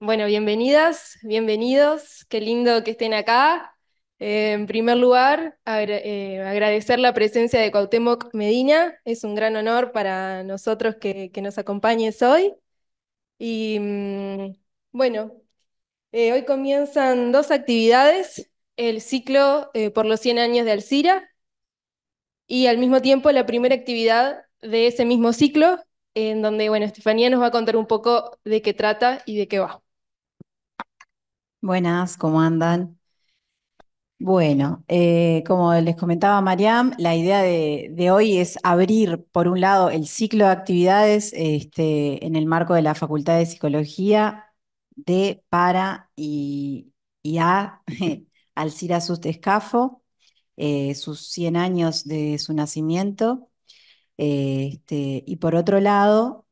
Bueno, bienvenidas, bienvenidos, qué lindo que estén acá. Eh, en primer lugar, eh, agradecer la presencia de Cuauhtémoc Medina, es un gran honor para nosotros que, nos acompañes hoy. Y mm, bueno, eh, hoy comienzan dos actividades, el ciclo por los 100 años de Alcira y al mismo tiempo la primera actividad de ese mismo ciclo, en donde, bueno, Estefanía nos va a contar un poco de qué trata y de qué va. Buenas, ¿cómo andan? Bueno, eh, como les comentaba Mariam, la idea de, hoy es abrir, por un lado, el ciclo de actividades este, en el marco de la Facultad de Psicología de, para y, a Alcira eh, sus 100 años de su nacimiento. Eh, este, y por otro lado,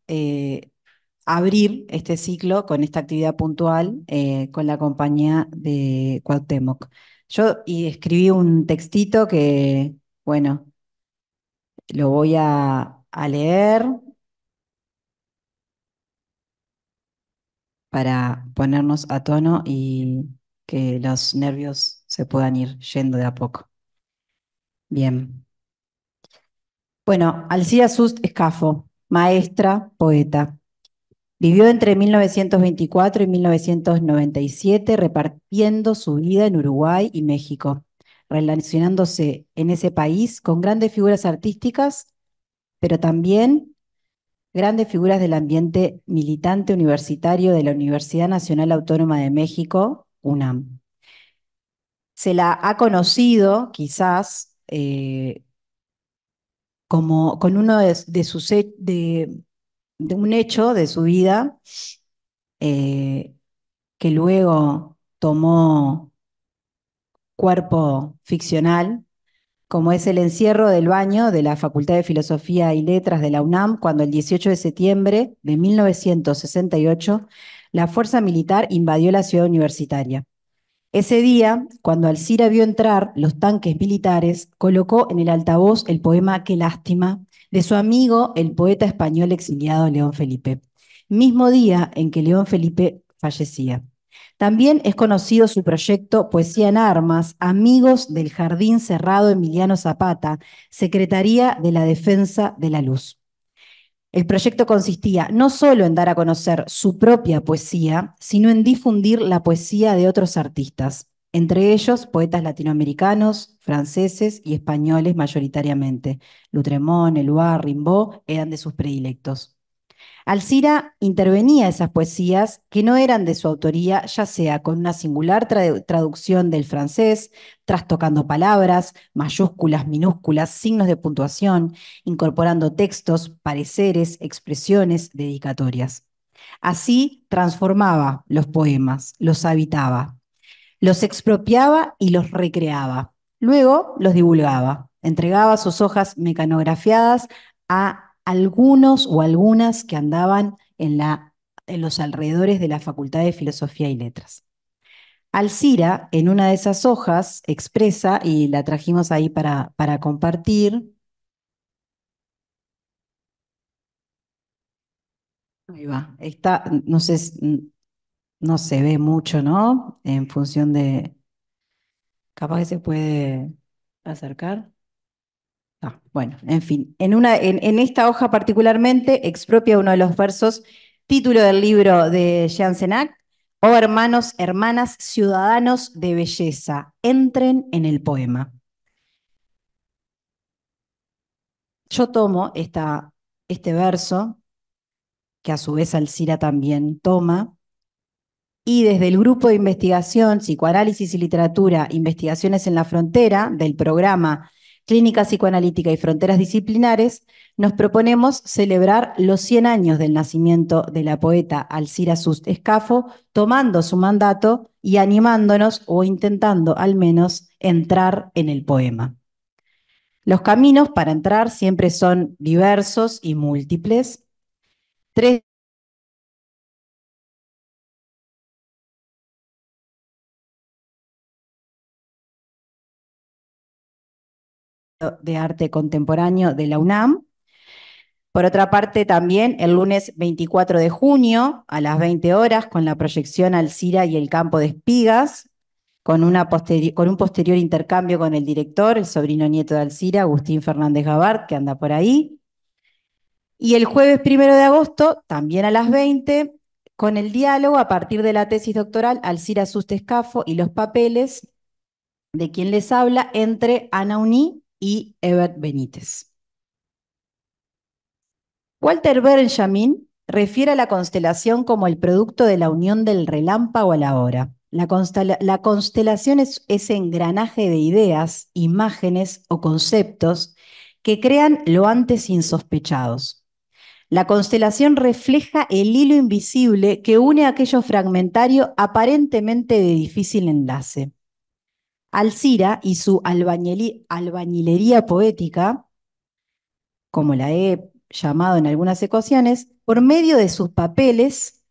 abrir este ciclo con esta actividad puntual eh, con la compañía de Cuauhtémoc. Yo y escribí un textito que, bueno, lo voy a, a leer para ponernos a tono y que los nervios se puedan ir yendo de a poco. Bien. Bueno, Alcía Sust Escafo, maestra, poeta. Vivió entre 1924 y 1997 repartiendo su vida en Uruguay y México, relacionándose en ese país con grandes figuras artísticas, pero también grandes figuras del ambiente militante universitario de la Universidad Nacional Autónoma de México, UNAM. Se la ha conocido quizás eh, como con uno de, de sus... De, de un hecho de su vida eh, que luego tomó cuerpo ficcional, como es el encierro del baño de la Facultad de Filosofía y Letras de la UNAM, cuando el 18 de septiembre de 1968 la fuerza militar invadió la ciudad universitaria. Ese día, cuando Alcira vio entrar los tanques militares, colocó en el altavoz el poema Qué lástima de su amigo, el poeta español exiliado León Felipe, mismo día en que León Felipe fallecía. También es conocido su proyecto Poesía en Armas, Amigos del Jardín Cerrado Emiliano Zapata, Secretaría de la Defensa de la Luz. El proyecto consistía no solo en dar a conocer su propia poesía, sino en difundir la poesía de otros artistas entre ellos poetas latinoamericanos, franceses y españoles mayoritariamente. Lutremont, Eluard, Rimbaud eran de sus predilectos. Alcira intervenía esas poesías que no eran de su autoría, ya sea con una singular traducción del francés, trastocando palabras, mayúsculas, minúsculas, signos de puntuación, incorporando textos, pareceres, expresiones, dedicatorias. Así transformaba los poemas, los habitaba. Los expropiaba y los recreaba. Luego los divulgaba. Entregaba sus hojas mecanografiadas a algunos o algunas que andaban en, los alrededores de la Facultad de Filosofía y Letras. Alcira, en una de esas hojas, expresa, y la trajimos ahí para, para compartir. Ahí va. Está, no sé, no se ve mucho, ¿no? En función de... Capaz que se puede acercar. Ah, bueno, en fin, en, una, en, esta hoja particularmente expropia uno de los versos, título del libro de Jean Senac, Oh hermanos, hermanas, ciudadanos de belleza, entren en el poema. Yo tomo esta, este verso, que a su vez Alcira también toma, y desde el Grupo de Investigación, Psicoanálisis y Literatura, Investigaciones en la Frontera, del programa Clínica Psicoanalítica y Fronteras Disciplinares, nos proponemos celebrar los 100 años del nacimiento de la poeta Alcira Sust Escafo, tomando su mandato y animándonos o intentando al menos entrar en el poema. Los caminos para entrar siempre son diversos y múltiples. Tres de Arte Contemporáneo de la UNAM. Por otra parte, también el lunes 24 de junio a las 20 horas con la proyección Alcira y el Campo de Espigas, con, una con un posterior intercambio con el director, el sobrino nieto de Alcira, Agustín Fernández Gabart, que anda por ahí. Y el jueves primero de agosto, también a las 20, con el diálogo a partir de la tesis doctoral Alcira Sustescafo y los papeles de quien les habla entre Ana Uní y Ebert Benítez. Walter Benjamin refiere a la constelación como el producto de la unión del relámpago a la hora. La, constelación es ese engranaje de ideas, imágenes o conceptos que crean lo antes insospechados. La constelación refleja el hilo invisible que une aquello fragmentario aparentemente de difícil enlace. Alcira y su albañilería poética, como la he llamado en algunas ecuaciones, por medio de sus papeles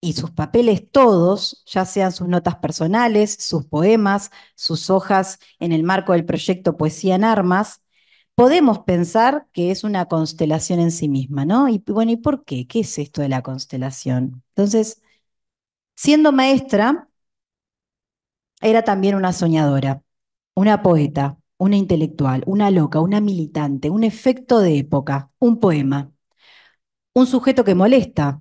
y sus papeles todos, ya sean sus notas personales, sus poemas, sus hojas en el marco del proyecto Poesía en Armas, podemos pensar que es una constelación en sí misma, ¿no? Y bueno, ¿y por qué? ¿Qué es esto de la constelación? Entonces, siendo maestra, era también una soñadora, una poeta, una intelectual, una loca, una militante, un efecto de época, un poema. Un sujeto que molesta,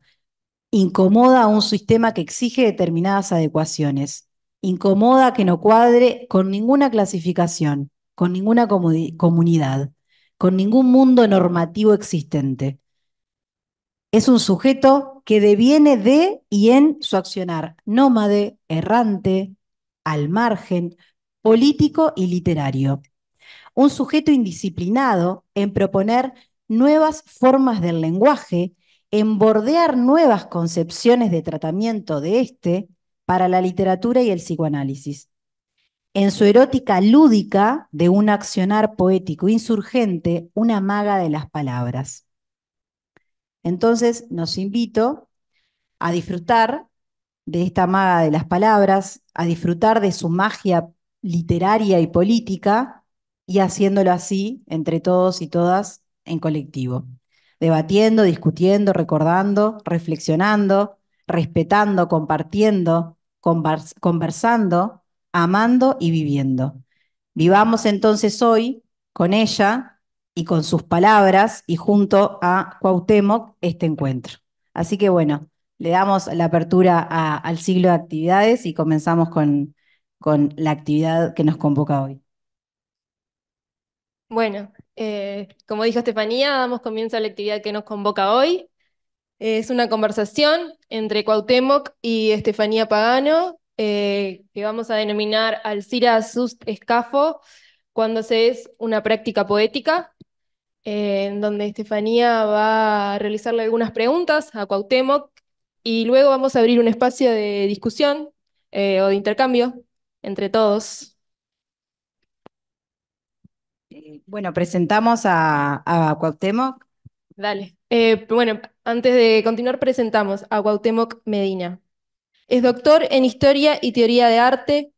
incomoda a un sistema que exige determinadas adecuaciones, incomoda que no cuadre con ninguna clasificación, con ninguna comunidad, con ningún mundo normativo existente. Es un sujeto que deviene de y en su accionar nómade, errante, al margen, político y literario. Un sujeto indisciplinado en proponer nuevas formas del lenguaje, en bordear nuevas concepciones de tratamiento de este para la literatura y el psicoanálisis. En su erótica lúdica de un accionar poético insurgente, una maga de las palabras. Entonces, nos invito a disfrutar de esta maga de las palabras, a disfrutar de su magia literaria y política y haciéndolo así entre todos y todas en colectivo, debatiendo, discutiendo, recordando, reflexionando, respetando, compartiendo, conversando, amando y viviendo. Vivamos entonces hoy con ella y con sus palabras y junto a Cuauhtémoc este encuentro. Así que bueno, le damos la apertura al ciclo de actividades y comenzamos con, con la actividad que nos convoca hoy. Bueno, eh, como dijo Estefanía, damos comienzo a la actividad que nos convoca hoy. Es una conversación entre Cuauhtémoc y Estefanía Pagano, eh, que vamos a denominar al Cira Escafo, cuando se es una práctica poética, eh, en donde Estefanía va a realizarle algunas preguntas a Cuauhtémoc y luego vamos a abrir un espacio de discusión eh, o de intercambio entre todos. Eh, bueno, presentamos a, a Cuauhtémoc. Dale. Eh, bueno, antes de continuar, presentamos a Cuauhtémoc Medina. Es doctor en Historia y Teoría de Arte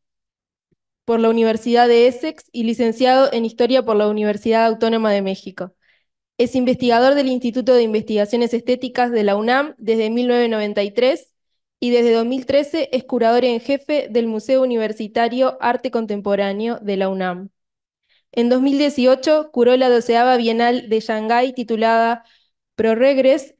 por la Universidad de Essex y licenciado en Historia por la Universidad Autónoma de México. Es investigador del Instituto de Investigaciones Estéticas de la UNAM desde 1993 y desde 2013 es curador en jefe del Museo Universitario Arte Contemporáneo de la UNAM. En 2018 curó la doceava Bienal de Shanghái titulada ProRegres.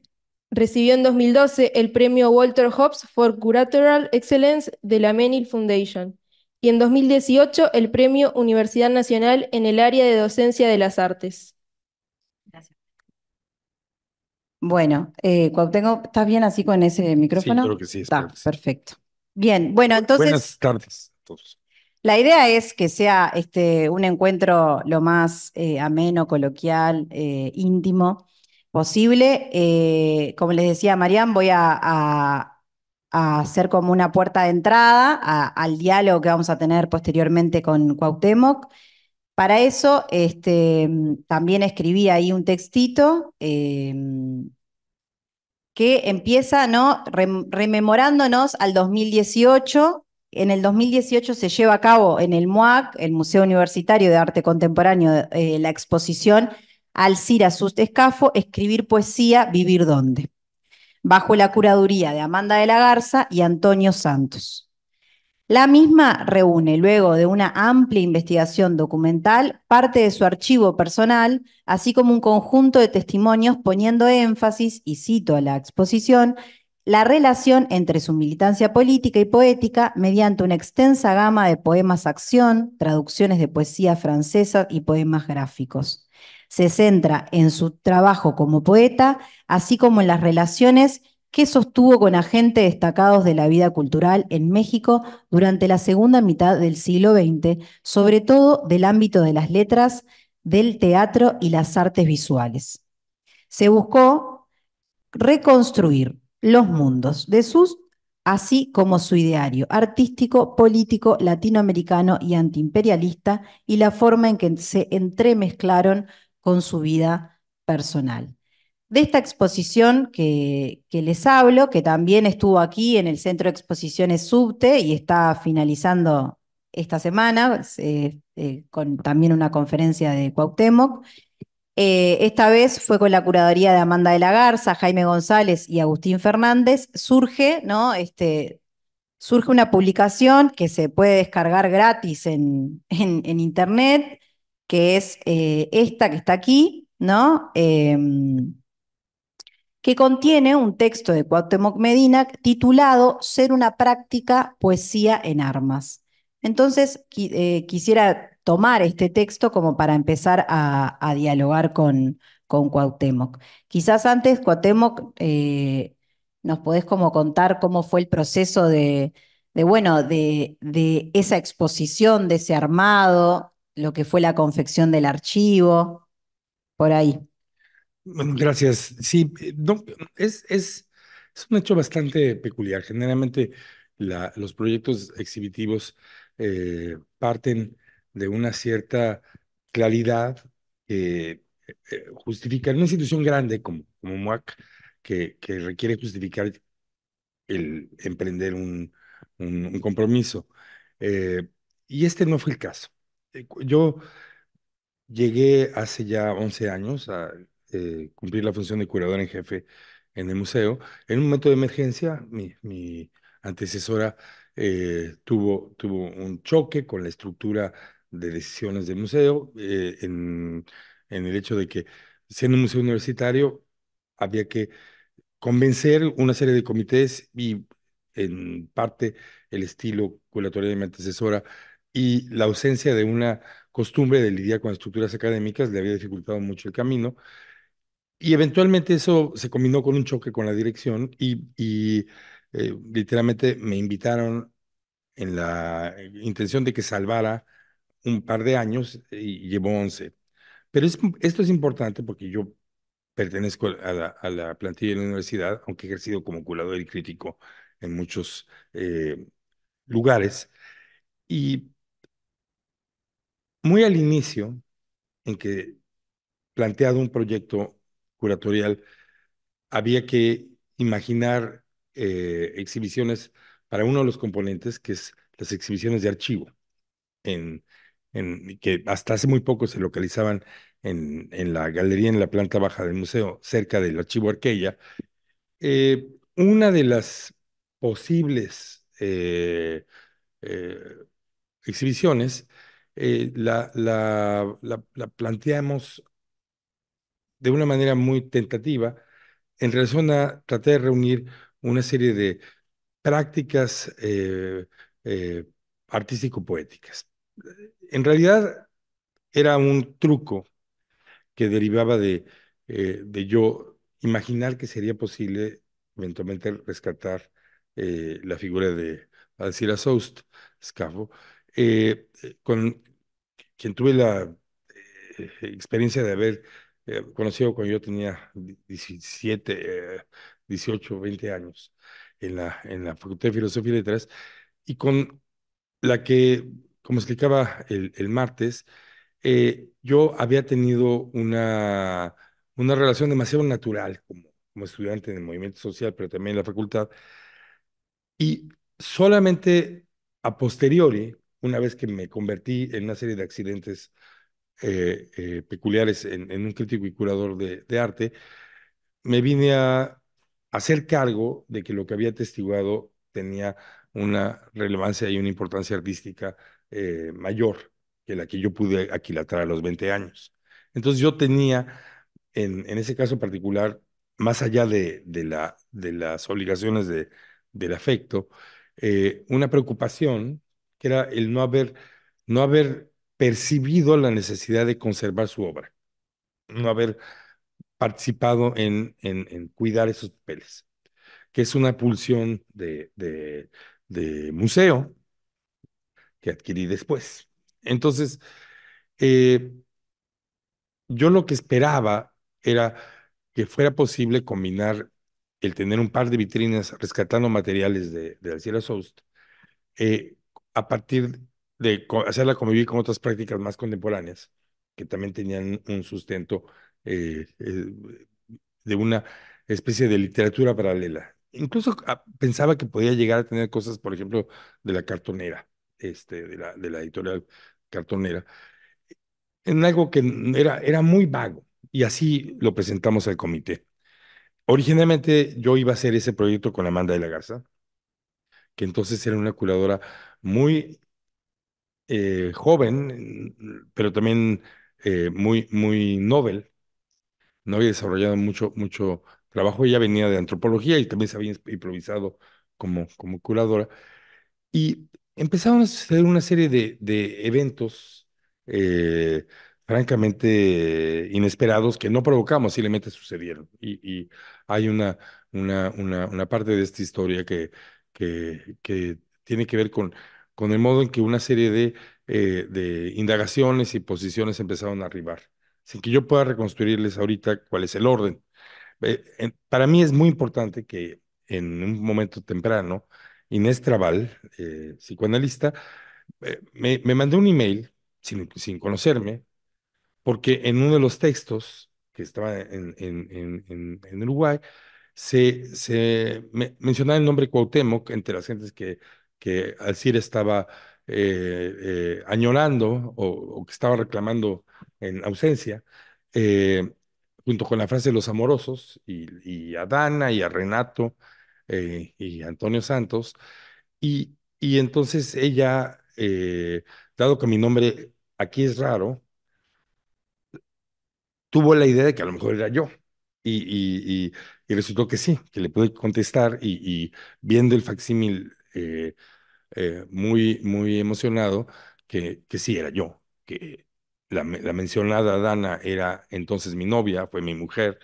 Recibió en 2012 el premio Walter Hobbs for Curatorial Excellence de la Menil Foundation y en 2018 el premio Universidad Nacional en el área de docencia de las artes. Bueno, eh, Cuauhtémoc, ¿estás bien así con ese micrófono? Sí, creo que sí. Está, perfecto. Bien, bueno, entonces... Buenas tardes a todos. La idea es que sea este, un encuentro lo más eh, ameno, coloquial, eh, íntimo posible. como les decía Marían, voy a, hacer como una puerta de entrada al diálogo que vamos a tener posteriormente con Cuauhtémoc. Para eso este, también escribí ahí un textito em, que empieza ¿no? rememorándonos al 2018. En el 2018 se lleva a cabo en el MUAC, el Museo Universitario de Arte Contemporáneo, eh, la exposición Alcira Sust Escafo, Escribir Poesía, Vivir Dónde, bajo la curaduría de Amanda de la Garza y Antonio Santos. La misma reúne, luego de una amplia investigación documental, parte de su archivo personal, así como un conjunto de testimonios poniendo énfasis, y cito a la exposición, la relación entre su militancia política y poética mediante una extensa gama de poemas acción, traducciones de poesía francesa y poemas gráficos. Se centra en su trabajo como poeta, así como en las relaciones que sostuvo con agentes destacados de la vida cultural en México durante la segunda mitad del siglo XX, sobre todo del ámbito de las letras, del teatro y las artes visuales. Se buscó reconstruir los mundos de sus, así como su ideario artístico, político, latinoamericano y antiimperialista, y la forma en que se entremezclaron con su vida personal de esta exposición que, les hablo, que también estuvo aquí en el Centro de Exposiciones Subte y está finalizando esta semana eh, eh, con también una conferencia de Cuauhtémoc. Eh, esta vez fue con la curaduría de Amanda de la Garza, Jaime González y Agustín Fernández. Surge, ¿no? Este, surge una publicación que se puede descargar gratis en, en, en internet, que es esta que está aquí, ¿no? Em, que contiene un texto de Cuauhtémoc Medina titulado Ser una práctica, poesía en armas. Entonces, eh, quisiera tomar este texto como para empezar a, dialogar con, con Cuauhtémoc. Quizás antes, Cuauhtémoc, eh, nos podés como contar cómo fue el proceso bueno, de, esa exposición, de ese armado, lo que fue la confección del archivo, por ahí. Gracias. Sí, es, es, es un hecho bastante peculiar. Generalmente los proyectos exhibitivos eh, parten de una cierta claridad que eh, eh, justifica justifica una institución grande como, como MUAC, que, requiere justificar el emprender un, un, compromiso. y este no fue el caso. Yo llegué hace ya 11 años a eh, cumplir la función de curador en jefe en el museo. En un momento de emergencia, mi, antecesora eh, tuvo, tuvo un choque con la estructura de decisiones del museo, eh, en, en, el hecho de que siendo un museo universitario había que convencer una serie de comités y en parte el estilo curatorio de mi antecesora y la ausencia de una costumbre de lidiar con estructuras académicas le había dificultado mucho el camino y eventualmente eso se combinó con un choque con la dirección y, eh, literalmente me invitaron en la intención de que salvara un par de años y llevó 11. Pero esto es importante porque yo pertenezco a la, plantilla de la universidad, aunque he ejercido como curador y crítico en muchos eh, lugares. Y muy al inicio, en que planteado un proyecto curatorial, había que imaginar eh, exhibiciones para uno de los componentes, que es las exhibiciones de archivo, en, en, que hasta hace muy poco se localizaban en, en, la galería, en la planta baja del museo, cerca del archivo Arqueya. Eh, una de las posibles eh, exhibiciones la, la planteamos de una manera muy tentativa en relación a tratar de reunir una serie de prácticas eh, eh, artístico-poéticas. En realidad era un truco que derivaba de, eh, de yo imaginar que sería posible eventualmente rescatar la figura de Alcira Soust, Scavo, con quien tuve la experiencia de haber eh, conocido cuando yo tenía 17, 18, 20 años en la, en la Facultad de Filosofía y Letras, y con la que, como explicaba el, martes, eh, yo había tenido una, una relación demasiado natural como, como estudiante en el movimiento social, pero también en la facultad, y solamente a posteriori, una vez que me convertí en una serie de accidentes eh, eh, peculiares en, un crítico y curador de, arte, me vine a hacer cargo de que lo que había testiguado tenía una relevancia y una importancia artística eh, mayor que la que yo pude aquilatar a los 20 años. Entonces yo tenía, en, ese caso particular, más allá de, las obligaciones del afecto, una preocupación que era el no haber, no haber percibido la necesidad de conservar su obra, no haber participado en, en, cuidar esos papeles, que es una pulsión de, museo que adquirí después. Entonces, eh, yo lo que esperaba era que fuera posible combinar el tener un par de vitrinas rescatando materiales de, de cielo Soust eh, a partir de hacerla convivir con otras prácticas más contemporáneas, que también tenían un sustento eh, eh, de una especie de literatura paralela. Incluso ah, pensaba que podía llegar a tener cosas, por ejemplo, de la cartonera, este, de, la, de la editorial cartonera, en algo que era, era muy vago, y así lo presentamos al comité. Originalmente yo iba a hacer ese proyecto con Amanda de la Garza, que entonces era una curadora muy eh, joven, pero también eh, muy, muy novel. No había desarrollado mucho, mucho trabajo. Ella venía de antropología y también se había improvisado como, como curadora. Y empezaron a suceder una serie de, de eventos eh, francamente inesperados que no provocamos, simplemente sucedieron. Y, hay una, una, una, una, parte de esta historia que, que, que tiene que ver con con el modo en que una serie de, eh, de indagaciones y posiciones empezaron a arribar, sin que yo pueda reconstruirles ahorita cuál es el orden. Eh, para mí es muy importante que en un momento temprano, Inés Trabal, eh, psicoanalista, me, me, mandó un email sin, conocerme, porque en uno de los textos que estaba en, en, en, en Uruguay, se, se mencionaba el nombre Cuauhtémoc entre las gentes que que Alcir estaba eh, eh, añorando o, que estaba reclamando en ausencia, eh, junto con la frase de los amorosos, y, a Dana y a Renato y a Antonio Santos. Y, entonces ella, dado que mi nombre aquí es raro, tuvo la idea de que a lo mejor era yo. Y, y, y, resultó que sí, que le pude contestar y, viendo el facsímil eh, eh, muy, muy emocionado que, que sí era yo, que la, mencionada Dana era entonces mi novia, fue mi mujer,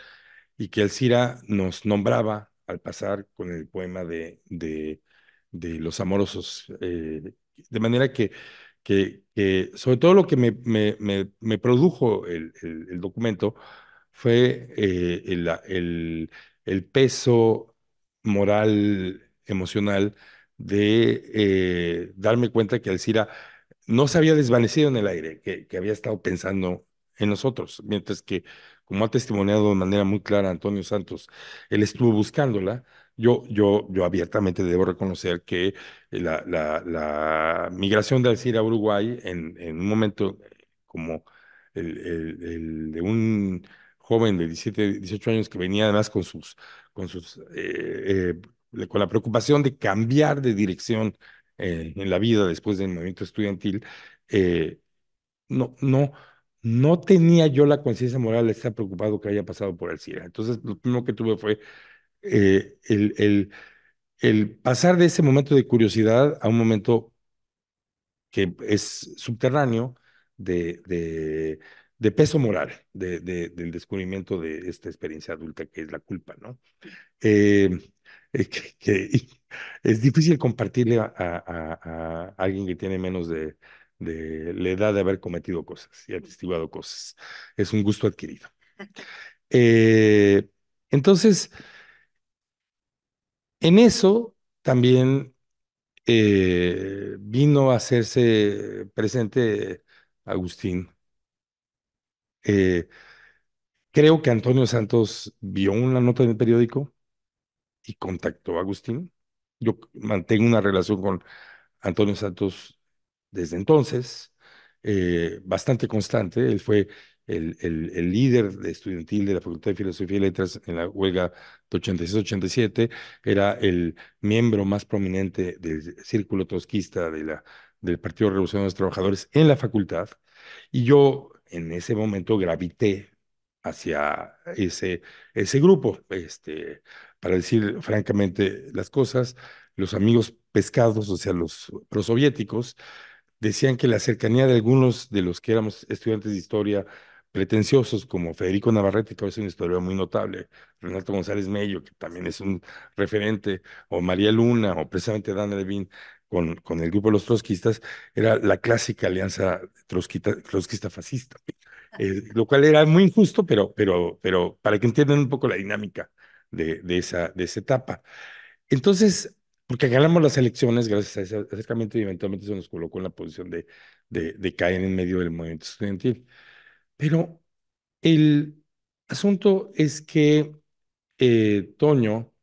y que Alcira nos nombraba al pasar con el poema de, de, los amorosos. Eh, de manera que, que, sobre todo lo que me, produjo el, documento fue el, el, peso moral, emocional de eh, darme cuenta que Alcira no se había desvanecido en el aire, que, que, había estado pensando en nosotros, mientras que, como ha testimoniado de manera muy clara Antonio Santos, él estuvo buscándola. Yo, yo, yo abiertamente debo reconocer que la, migración de Alcira a Uruguay, en, en un momento eh, como el, de un joven de 17, 18 años que venía además con sus, con sus eh, con la preocupación de cambiar de dirección eh, en la vida después del movimiento estudiantil, eh, no, no, no tenía yo la conciencia moral de estar preocupado que haya pasado por el SIDA. Entonces, lo primero que tuve fue eh, el, el, el pasar de ese momento de curiosidad a un momento que es subterráneo de, de, peso moral de, del descubrimiento de esta experiencia adulta que es la culpa, ¿no? Eh, que, es difícil compartirle a, alguien que tiene menos de, la edad de haber cometido cosas y atestiguado cosas. Es un gusto adquirido. Eh, entonces, en eso también eh, vino a hacerse presente Agustín. creo que Antonio Santos vio una nota en el periódico y contactó a Agustín. Yo mantengo una relación con Antonio Santos desde entonces, eh, bastante constante. Él fue el, el, líder estudiantil de la Facultad de Filosofía y Letras en la huelga de 86-87, era el miembro más prominente del círculo trotskista de la, del Partido Revolucionario de los Trabajadores en la facultad, y yo en ese momento gravité hacia ese, ese grupo. Este, para decir francamente las cosas, los amigos pescados, o sea, los prosoviéticos, decían que la cercanía de algunos de los que éramos estudiantes de historia pretenciosos como Federico Navarrete, que es un historiador muy notable, Renato González Mello, que también es un referente, o María Luna, o precisamente Dan Levin, con, con el grupo de los trotskistas, era la clásica alianza trotskista-fascista, eh, lo cual era muy injusto, pero, pero, pero para que entiendan un poco la dinámica de, esa, de esa etapa. Entonces, porque ganamos las elecciones gracias a ese acercamiento y eventualmente se nos colocó en la posición de, de, caer en medio del movimiento estudiantil. Pero el asunto es que eh, Toño,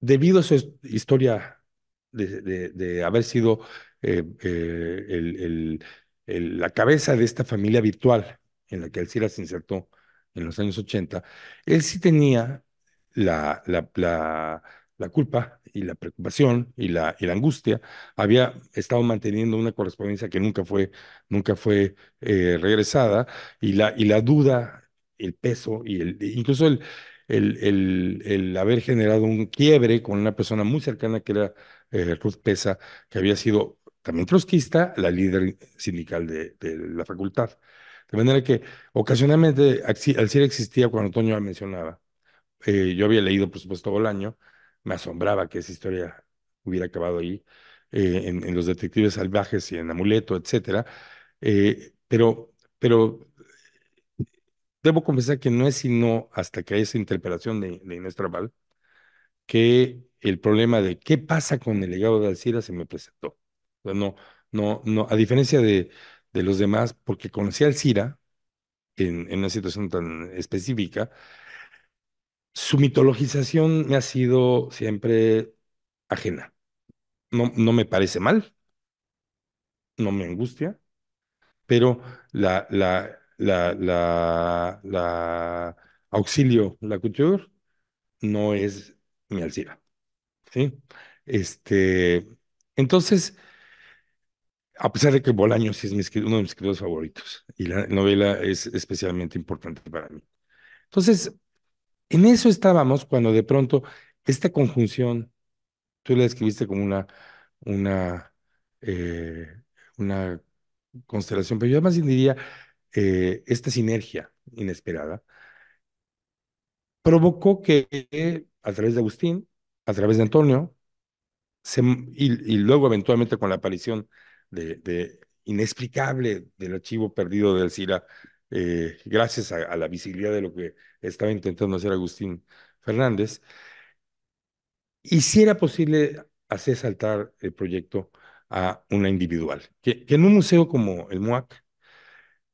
debido a su historia de, haber sido eh, eh, el, la cabeza de esta familia virtual en la que Alcira se insertó en los años 80, él sí tenía la, la, la, culpa y la preocupación y la, la angustia, había estado manteniendo una correspondencia que nunca fue, nunca fue eh, regresada, y la, y la duda, el peso, y el, incluso el, el, el, el haber generado un quiebre con una persona muy cercana que era eh, Ruth Pesa, que había sido también trotskista, la líder sindical de, de la facultad. De manera que ocasionalmente al existía cuando Antonio la mencionaba eh, yo había leído, por supuesto, año me asombraba que esa historia hubiera acabado ahí, eh, en, Los Detectives Salvajes y en Amuleto, etcétera, eh, pero, pero debo confesar que no es sino hasta que hay esa interpelación de, de Inés Trabal que el problema de qué pasa con el legado de Alcira se me presentó. no, no, no, a diferencia de, de los demás, porque conocí a Alcira en, en una situación tan específica, su mitologización me ha sido siempre ajena. No, no me parece mal, no me angustia, pero la, la, la, la, la auxilio, la couture, no es mi alciva. ¿sí? Este, entonces, a pesar de que Bolaños sí es uno de mis escritores favoritos y la novela es especialmente importante para mí. Entonces, en eso estábamos cuando de pronto esta conjunción, tú la describiste como una, una, eh, una constelación, pero yo más bien diría eh, esta sinergia inesperada, provocó que a través de Agustín, a través de Antonio, y, luego eventualmente con la aparición de, inexplicable del archivo perdido del CIRA, eh, gracias a, la visibilidad de lo que estaba intentando hacer Agustín Fernández, y si era posible hacer saltar el proyecto a una individual, que, en un museo como el MUAC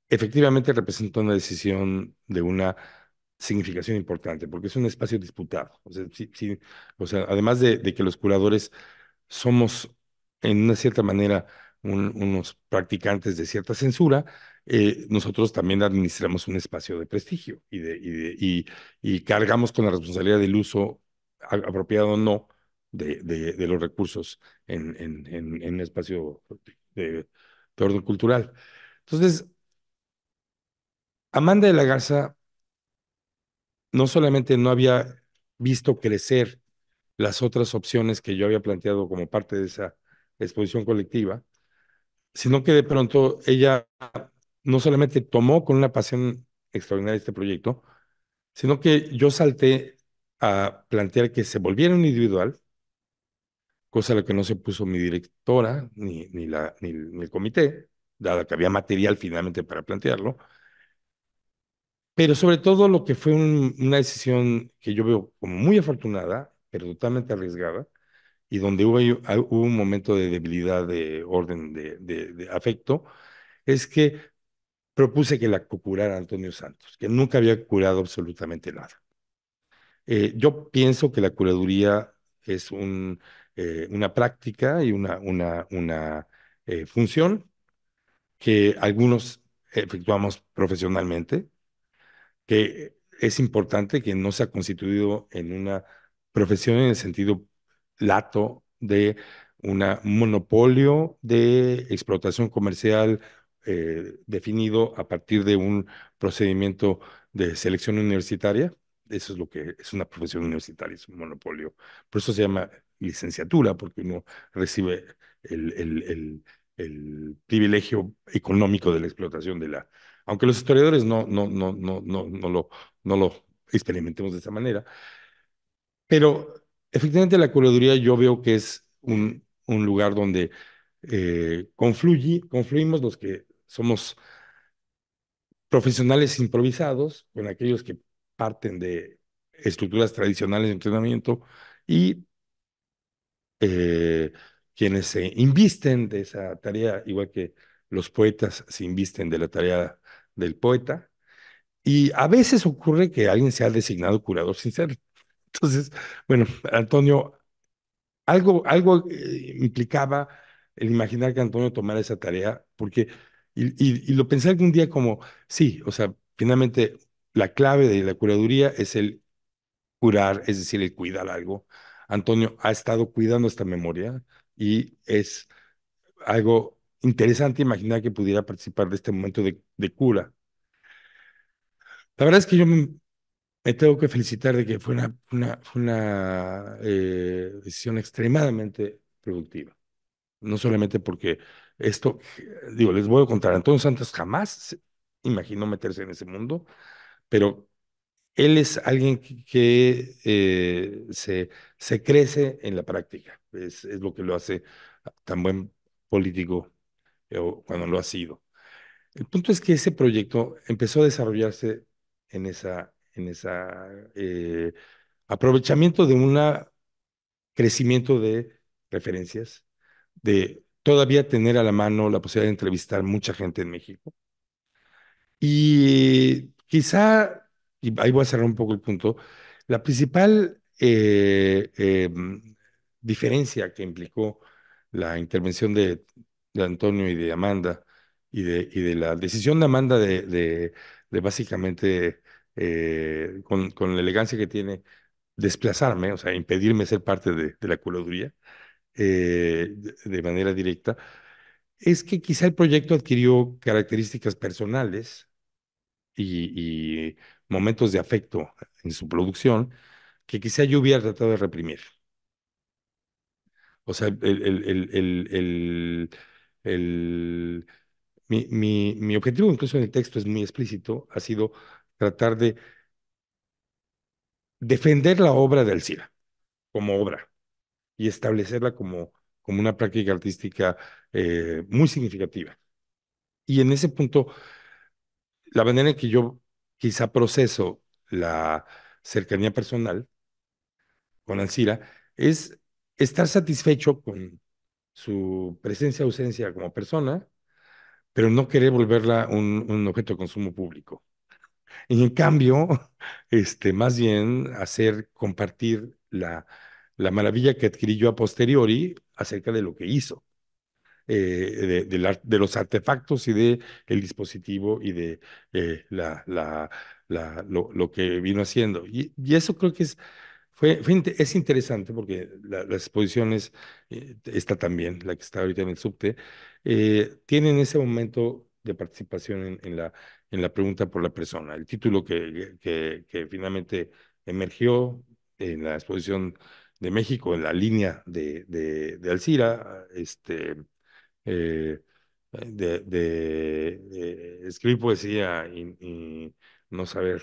efectivamente representa una decisión de una significación importante, porque es un espacio disputado. O además de que los curadores somos en una cierta manera unos practicantes de cierta censura, eh, nosotros también administramos un espacio de prestigio y, y, cargamos con la responsabilidad del uso apropiado o no de, de, los recursos en, en, en un espacio de, orden cultural. Entonces, Amanda de la Garza no solamente no había visto crecer las otras opciones que yo había planteado como parte de esa exposición colectiva, sino que de pronto ella no solamente tomó con una pasión extraordinaria este proyecto, sino que yo salté a plantear que se volviera un individual, cosa a la que no se puso mi directora ni, ni, la, ni, el comité, dado que había material finalmente para plantearlo, pero sobre todo lo que fue una decisión que yo veo como muy afortunada, pero totalmente arriesgada, y donde ah, hubo, un momento de debilidad de orden de, afecto, es que propuse que la curara Antonio Santos, que nunca había curado absolutamente nada. Eh, yo pienso que la curaduría es eh, una práctica y una, una, eh, función que algunos efectuamos profesionalmente, que es importante que no se ha constituido en una profesión en el sentido lato de un monopolio de explotación comercial eh, definido a partir de un procedimiento de selección universitaria. Eso es lo que es una profesión universitaria, es un monopolio. Por eso se llama licenciatura, porque uno recibe el, el, privilegio económico de la explotación de la... Aunque los historiadores no, no, no, no, no, no, lo, no lo experimentemos de esa manera. Pero Efectivamente, la curaduría yo veo que es un, lugar donde eh, confluimos los que somos profesionales improvisados con aquellos que parten de estructuras tradicionales de entrenamiento y eh, quienes se invisten de esa tarea, igual que los poetas se invisten de la tarea del poeta. Y a veces ocurre que alguien se ha designado curador sin ser. Entonces, bueno, Antonio, algo, algo eh, implicaba el imaginar que Antonio tomara esa tarea, porque, y, lo pensé algún día como, sí, o sea, finalmente la clave de la curaduría es el curar, es decir, el cuidar algo. Antonio ha estado cuidando esta memoria y es algo interesante imaginar que pudiera participar de este momento de, de cura. La verdad es que yo me me tengo que felicitar de que fue una, una, eh, decisión extremadamente productiva. No solamente porque esto, digo, les voy a contar, Antonio Santos jamás imaginó meterse en ese mundo, pero él es alguien que, eh, se, se, crece en la práctica. Es, lo que lo hace tan buen político eh, cuando lo ha sido. El punto es que ese proyecto empezó a desarrollarse en esa, en ese eh, aprovechamiento de un crecimiento de referencias, de todavía tener a la mano la posibilidad de entrevistar mucha gente en México. Y quizá, y ahí voy a cerrar un poco el punto, la principal eh, eh, diferencia que implicó la intervención de, Antonio y de Amanda y de, y de la decisión de Amanda de básicamente eh, con, la elegancia que tiene, desplazarme, o sea, impedirme ser parte de, la curaduría eh, de, manera directa, es que quizá el proyecto adquirió características personales y, momentos de afecto en su producción que quizá yo hubiera tratado de reprimir. O sea, el, mi, mi objetivo incluso en el texto es muy explícito, ha sido tratar de defender la obra de Alcira como obra y establecerla como, como una práctica artística eh, muy significativa. Y en ese punto, la manera en que yo quizá proceso la cercanía personal con Alcira es estar satisfecho con su presencia ausencia como persona, pero no querer volverla un objeto de consumo público. Y en cambio, este, más bien hacer compartir la, la maravilla que adquirí yo a posteriori acerca de lo que hizo, eh, de, los artefactos y de dispositivo y de eh, la, lo, que vino haciendo. Y, eso creo que es, fue, es interesante porque las exposiciones, eh, esta también, la que está ahorita en el subte, tienen ese momento de participación en, la, en la pregunta por la persona. El título que, finalmente emergió en la exposición de México, en la línea de, de, Alcira, este, eh, de, escribir poesía y, no saber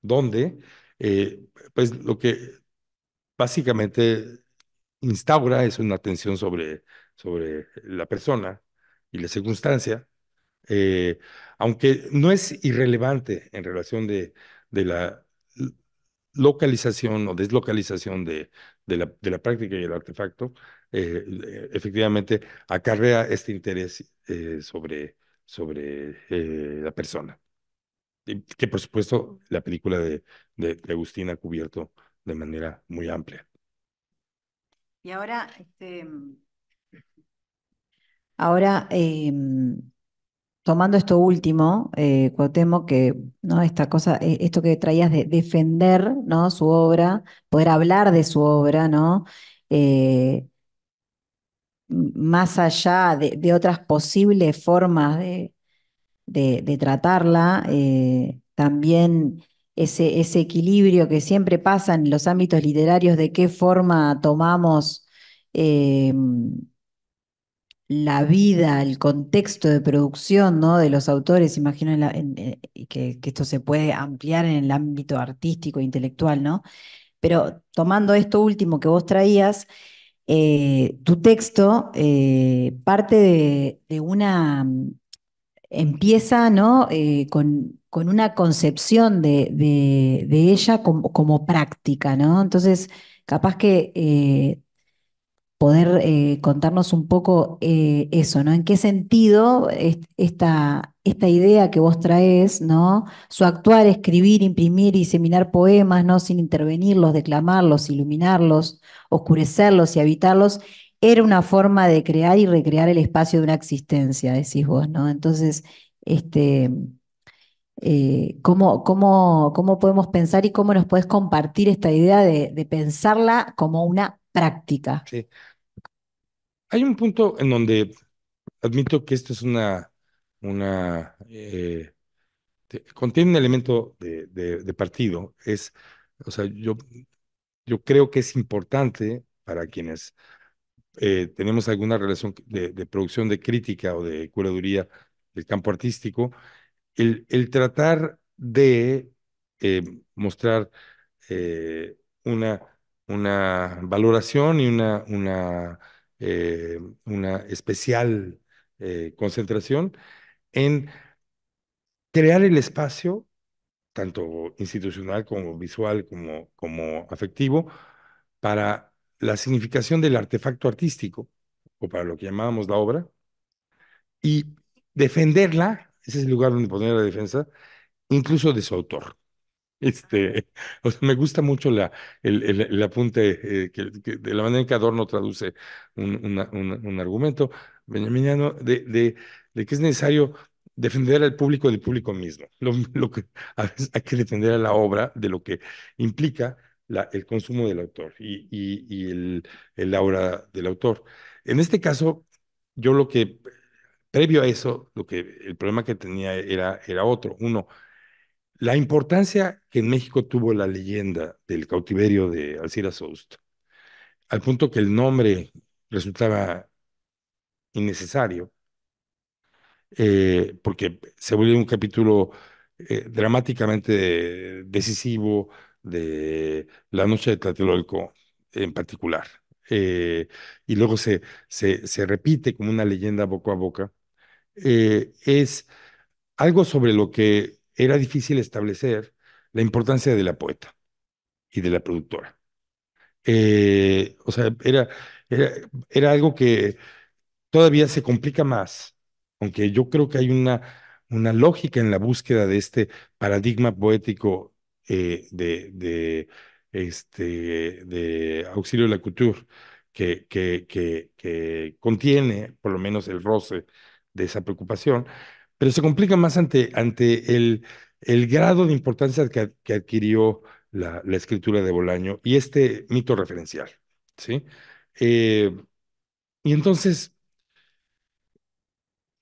dónde, eh, pues lo que básicamente instaura es una atención sobre, sobre la persona y la circunstancia, eh, aunque no es irrelevante en relación de, de la localización o deslocalización de, de, la, de la práctica y el artefacto, eh, eh, efectivamente acarrea este interés sobre, sobre la persona. que por supuesto la película de, de, Agustín ha cubierto de manera muy amplia. Y ahora, este, ahora em, tomando esto último, eh, que ¿no? esta cosa, e, esto que traías de defender ¿no? su obra, poder hablar de su obra, ¿no? Eh, más allá de, otras posibles formas de, tratarla, eh, también ese, ese equilibrio que siempre pasa en los ámbitos literarios de qué forma tomamos eh, la vida, el contexto de producción ¿no? de los autores, imagino eh, que, esto se puede ampliar en el ámbito artístico e intelectual, ¿no? Pero tomando esto último que vos traías, eh, tu texto eh, parte de, una, mm, empieza ¿no? con, con, una concepción de, de, ella como, como, práctica, ¿no? Entonces, capaz que poder eh, contarnos un poco eh, eso, ¿no? ¿En qué sentido esta, esta idea que vos traes, ¿no? Su actuar, escribir, imprimir y seminar poemas, ¿no? Sin intervenirlos, declamarlos, iluminarlos, oscurecerlos y habitarlos, era una forma de crear y recrear el espacio de una existencia, decís vos, ¿no? Entonces, este, eh, ¿cómo, cómo, podemos pensar y cómo nos podés compartir esta idea de, de pensarla como una práctica? Sí. Hay un punto en donde admito que esto es una, eh, contiene un elemento de, partido. Es, o sea, yo, yo creo que es importante para quienes eh, tenemos alguna relación de, producción de crítica o de curaduría del campo artístico, el, el tratar de eh, mostrar una, una valoración y una, una eh, una especial eh, concentración en crear el espacio, tanto institucional como visual, como, como afectivo, para la significación del artefacto artístico, o para lo que llamábamos la obra, y defenderla, ese es el lugar donde poner la defensa, incluso de su autor. Este, me gusta mucho la, el, apunte, eh, de la manera en que Adorno traduce un, un, argumento, Benjaminiano, de, que es necesario defender al público del público mismo. Lo, que, hay que defender a la obra de lo que implica la, el consumo del autor y, la obra del autor. En este caso, yo lo que, previo a eso, lo que, el problema que tenía era, era otro. Uno, la importancia que en México tuvo la leyenda del cautiverio de Alcira Soust, al punto que el nombre resultaba innecesario, eh, porque se volvió un capítulo eh, dramáticamente decisivo de la noche de Tlatelolco en particular. Eh, y luego se, se, se, repite como una leyenda boca a boca, es algo sobre lo que era difícil establecer la importancia de la poeta y de la productora. Eh, o sea, era, era, algo que todavía se complica más, aunque yo creo que hay una, una lógica en la búsqueda de este paradigma poético eh, de, de, este, de auxilio de la cultura, que, que, que contiene por lo menos el roce de esa preocupación, pero se complica más ante, ante el, el grado de importancia que, adquirió la, escritura de Bolaño y este mito referencial. ¿sí? Eh, y entonces,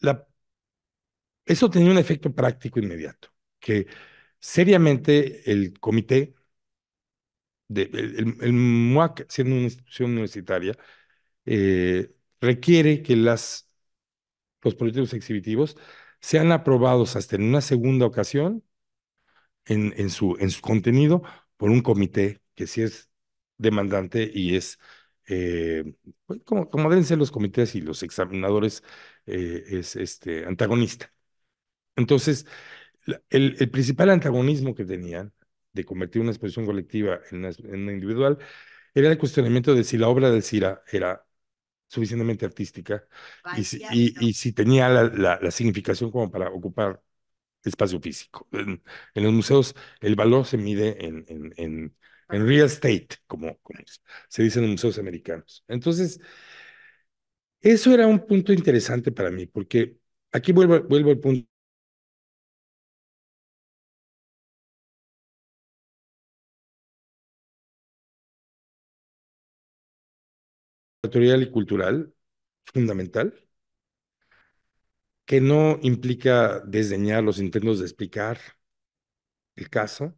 la, eso tenía un efecto práctico inmediato, que seriamente el comité, de, el, MUAC, siendo una institución universitaria, eh, requiere que las, los políticos exhibitivos sean aprobados hasta en una segunda ocasión en, su, contenido por un comité que sí es demandante y es, eh, pues, como, deben ser los comités y los examinadores, eh, es este, antagonista. Entonces, el, principal antagonismo que tenían de convertir una exposición colectiva en una, en individual era el cuestionamiento de si la obra de CIRA era suficientemente artística y si, tenía la, significación como para ocupar espacio físico. En, los museos el valor se mide en, real estate, como, como se dice en los museos americanos. Entonces, eso era un punto interesante para mí, porque aquí vuelvo, vuelvo al punto y cultural fundamental que no implica desdeñar los intentos de explicar el caso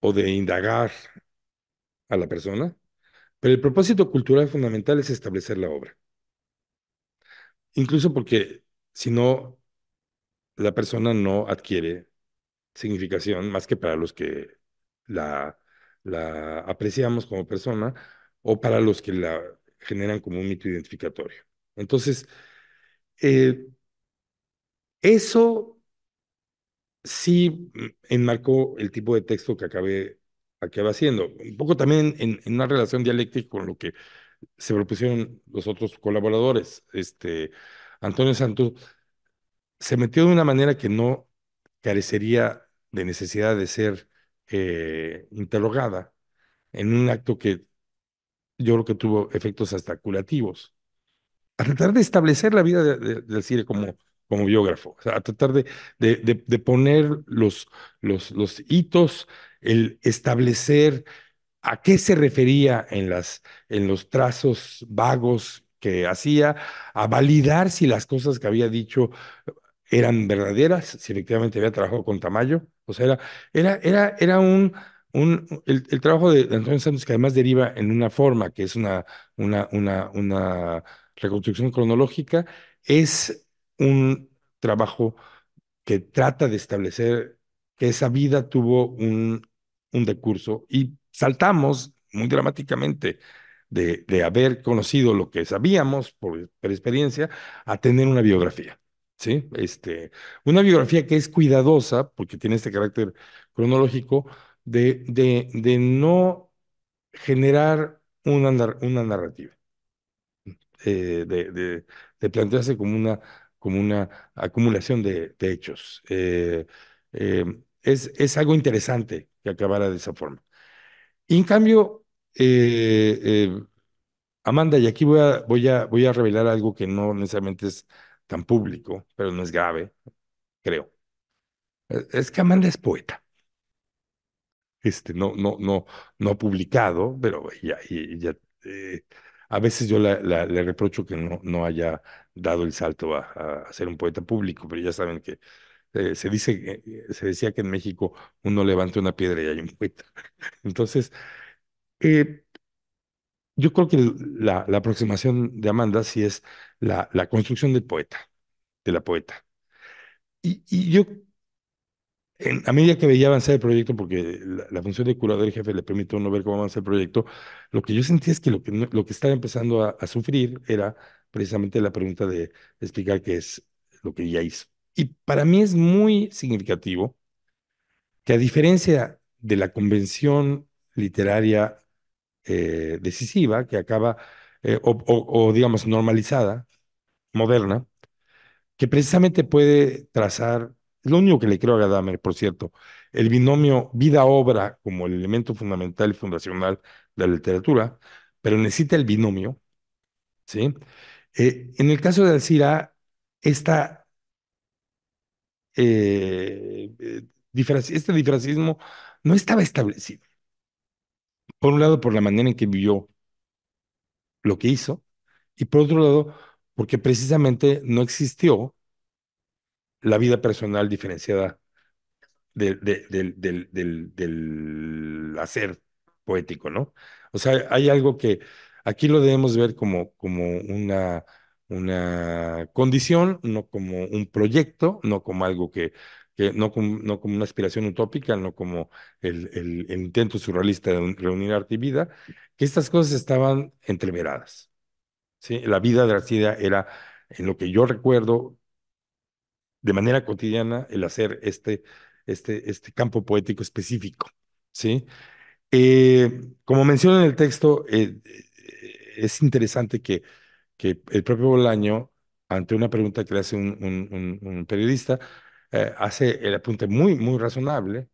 o de indagar a la persona, pero el propósito cultural fundamental es establecer la obra. Incluso porque si no, la persona no adquiere significación más que para los que la apreciamos como persona o para los que la generan como un mito identificatorio. Entonces, eh, eso sí enmarcó el tipo de texto que acabé, acabé haciendo. Un poco también en, una relación dialéctica con lo que se propusieron los otros colaboradores. Este, Antonio Santos se metió de una manera que no carecería de necesidad de ser eh, interrogada en un acto que yo creo que tuvo efectos hasta curativos. A tratar de establecer la vida de, del CIRE como, como biógrafo, a tratar de, de poner los, los, los, hitos, el establecer a qué se refería en, las, en los trazos vagos que hacía, a validar si las cosas que había dicho eran verdaderas, si efectivamente había trabajado con Tamayo. O sea, era, era, era un el, trabajo de Antonio Santos, que además deriva en una forma, que es una, reconstrucción cronológica, es un trabajo que trata de establecer que esa vida tuvo un, decurso y saltamos muy dramáticamente de, haber conocido lo que sabíamos por, por, experiencia a tener una biografía. ¿sí? Este, una biografía que es cuidadosa porque tiene este carácter cronológico, de, de, no generar una, una narrativa, eh, de, de, plantearse como una, como una acumulación de, hechos. Eh, eh, es, es algo interesante que acabara de esa forma. Y en cambio, Amanda, y aquí voy a, voy, a, voy a revelar algo que no necesariamente es tan público, pero no es grave, creo. Es que Amanda es poeta este, no, no, no, no publicado, pero ya, ya eh, a veces yo la, le reprocho que no, no haya dado el salto a, ser un poeta público, pero ya saben que eh, se dice, eh, se decía que en México uno levanta una piedra y hay un poeta. Entonces, yo creo que la, aproximación de Amanda sí es la, la construcción del poeta, de la poeta. Y, y yo a medida que veía avanzar el proyecto, porque la, función de curador y jefe le permitió no ver cómo avanza el proyecto, lo que yo sentía es que lo que, estaba empezando a, sufrir era precisamente la pregunta de, explicar qué es lo que ya hizo. Y para mí es muy significativo que a diferencia de la convención literaria eh, decisiva, que acaba, eh, o digamos normalizada, moderna, que precisamente puede trazar es lo único que le creo a Gadamer, por cierto. El binomio vida-obra como el elemento fundamental y fundacional de la literatura, pero necesita el binomio. ¿sí? Eh, en el caso de Alcira, esta, eh, eh, este difracismo no estaba establecido. Por un lado, por la manera en que vivió lo que hizo, y por otro lado, porque precisamente no existió la vida personal diferenciada del, del, del, del, hacer poético, ¿no? O sea, hay algo que aquí lo debemos ver como, como una, una condición, no como un proyecto, no como algo que, que no, como, no como una aspiración utópica, no como el, el, intento surrealista de reunir arte y vida, que estas cosas estaban entreveradas. ¿sí? La vida de Arcida era, en lo que yo recuerdo, de manera cotidiana el hacer este, este, este campo poético específico. ¿sí? Eh, como menciona en el texto, eh, eh, es interesante que, que el propio Bolaño, ante una pregunta que le hace un, periodista, hace el apunte muy, muy razonable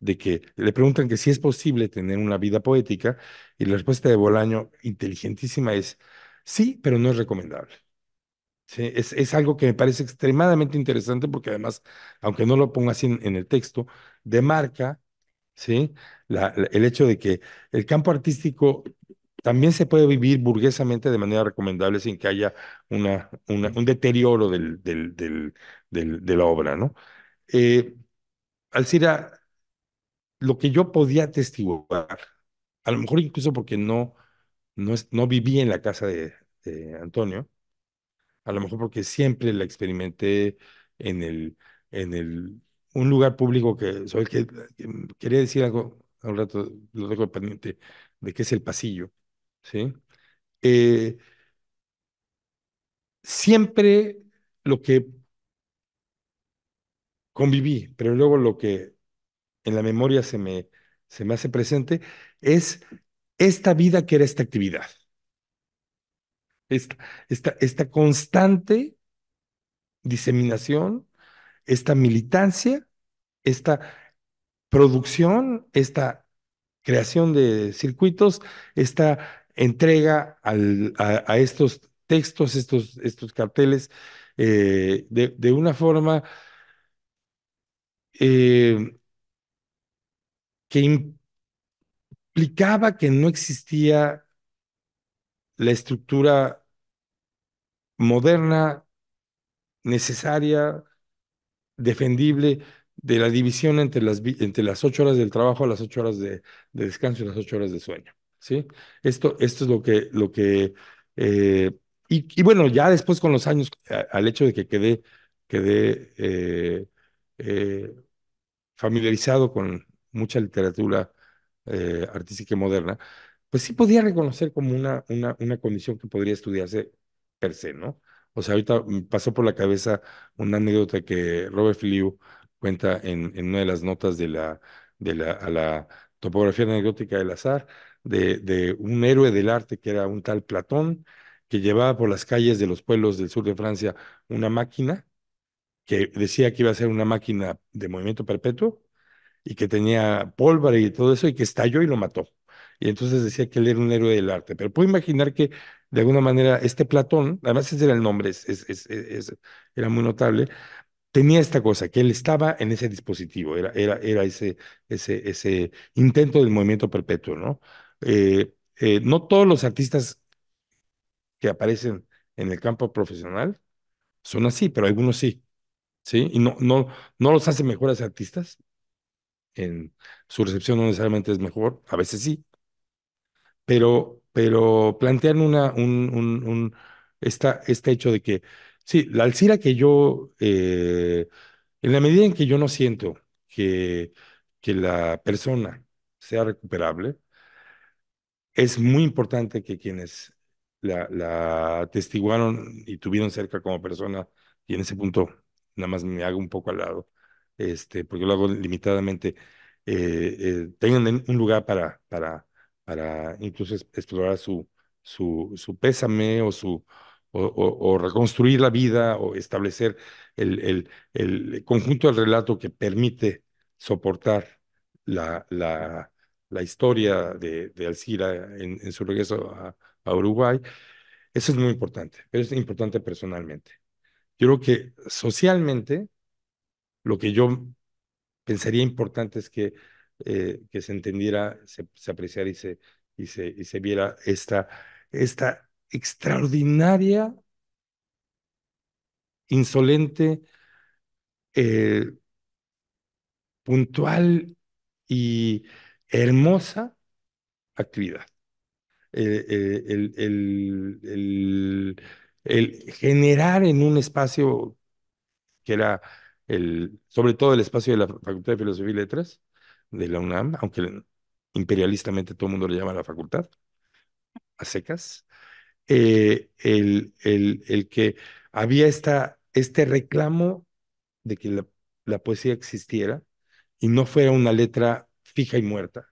de que le preguntan que si es posible tener una vida poética y la respuesta de Bolaño, inteligentísima, es sí, pero no es recomendable es, algo que me parece extremadamente interesante porque además, aunque no lo ponga así en, el texto, demarca ¿sí? La, el hecho de que el campo artístico también se puede vivir burguesamente de manera recomendable sin que haya una, un deterioro del, del, del, de la obra. ¿no? Eh, Alcira, lo que yo podía testiguar, a lo mejor incluso porque no, no, no viví en la casa de Antonio, a lo mejor porque siempre la experimenté en el, en el, un lugar público que, soy el que, em, quería decir algo, un rato lo dejo pendiente, de que es el pasillo, ¿sí? Eh, siempre lo que conviví, pero luego lo que en la memoria se me, se me hace presente es esta vida que era esta actividad esta, esta, esta constante diseminación, esta militancia, esta producción, esta creación de circuitos, esta entrega a, estos textos, estos, estos carteles, eh, de, una forma eh, que implicaba que no existía la estructura moderna, necesaria, defendible de la división entre las, entre las ocho horas del trabajo, las ocho horas de, descanso y las ocho horas de sueño. ¿sí? Esto, esto es lo que... Lo que eh, y, bueno, ya después con los años, al hecho de que quedé, quedé eh, eh, familiarizado con mucha literatura artística y moderna, pues sí podía reconocer como una, una, una condición que podría estudiarse per se, ¿no? O sea, ahorita mm, pasó por la cabeza una anécdota que Robert Filiu cuenta en, en una de las notas de la, de la, a la topografía anecdótica del azar, de, de un héroe del arte que era un tal Platón, que llevaba por las calles de los pueblos del sur de Francia una máquina que decía que iba a ser una máquina de movimiento perpetuo y que tenía pólvora y todo eso y que estalló y lo mató y entonces decía que él era un héroe del arte. Pero puedo imaginar que de alguna manera este Platón, además ese era el nombre, era muy notable, tenía esta cosa, que él estaba en ese dispositivo, era, era, era ese, ese, ese intento del movimiento perpetuo, ¿no? Eh, eh, no todos los artistas que aparecen en el campo profesional son así, pero algunos sí, ¿sí? Y no, no, no los hace mejores artistas, en su recepción no necesariamente es mejor, a veces sí, pero, pero plantean una, un, un, esta, este hecho de que, sí, la Alcira que yo, eh, en la medida en que yo no siento que, que la persona sea recuperable, es muy importante que quienes la, la testiguaron y tuvieron cerca como persona, y en ese punto nada más me hago un poco al lado, este, porque lo hago limitadamente, eh, eh, tengan un lugar para, para, para incluso explorar su, su, su pésame o su reconstruir la vida o establecer el, el, el, conjunto del relato que permite soportar la, la, la historia de, de Alcira en, su regreso a, a Uruguay. Eso es muy importante, pero es importante personalmente. Yo creo que socialmente lo que yo pensaría importante es que eh, que se entendiera, se, apreciara y se, y se, viera esta, esta extraordinaria, insolente, eh, puntual y hermosa actividad. Eh, el, el, el, generar en un espacio que era el, sobre todo el espacio de la Facultad de Filosofía y Letras, de la UNAM, aunque imperialistamente todo el mundo le llama la facultad, a secas, eh, el, el, el, que había esta, este reclamo de que la, poesía existiera y no fuera una letra fija y muerta.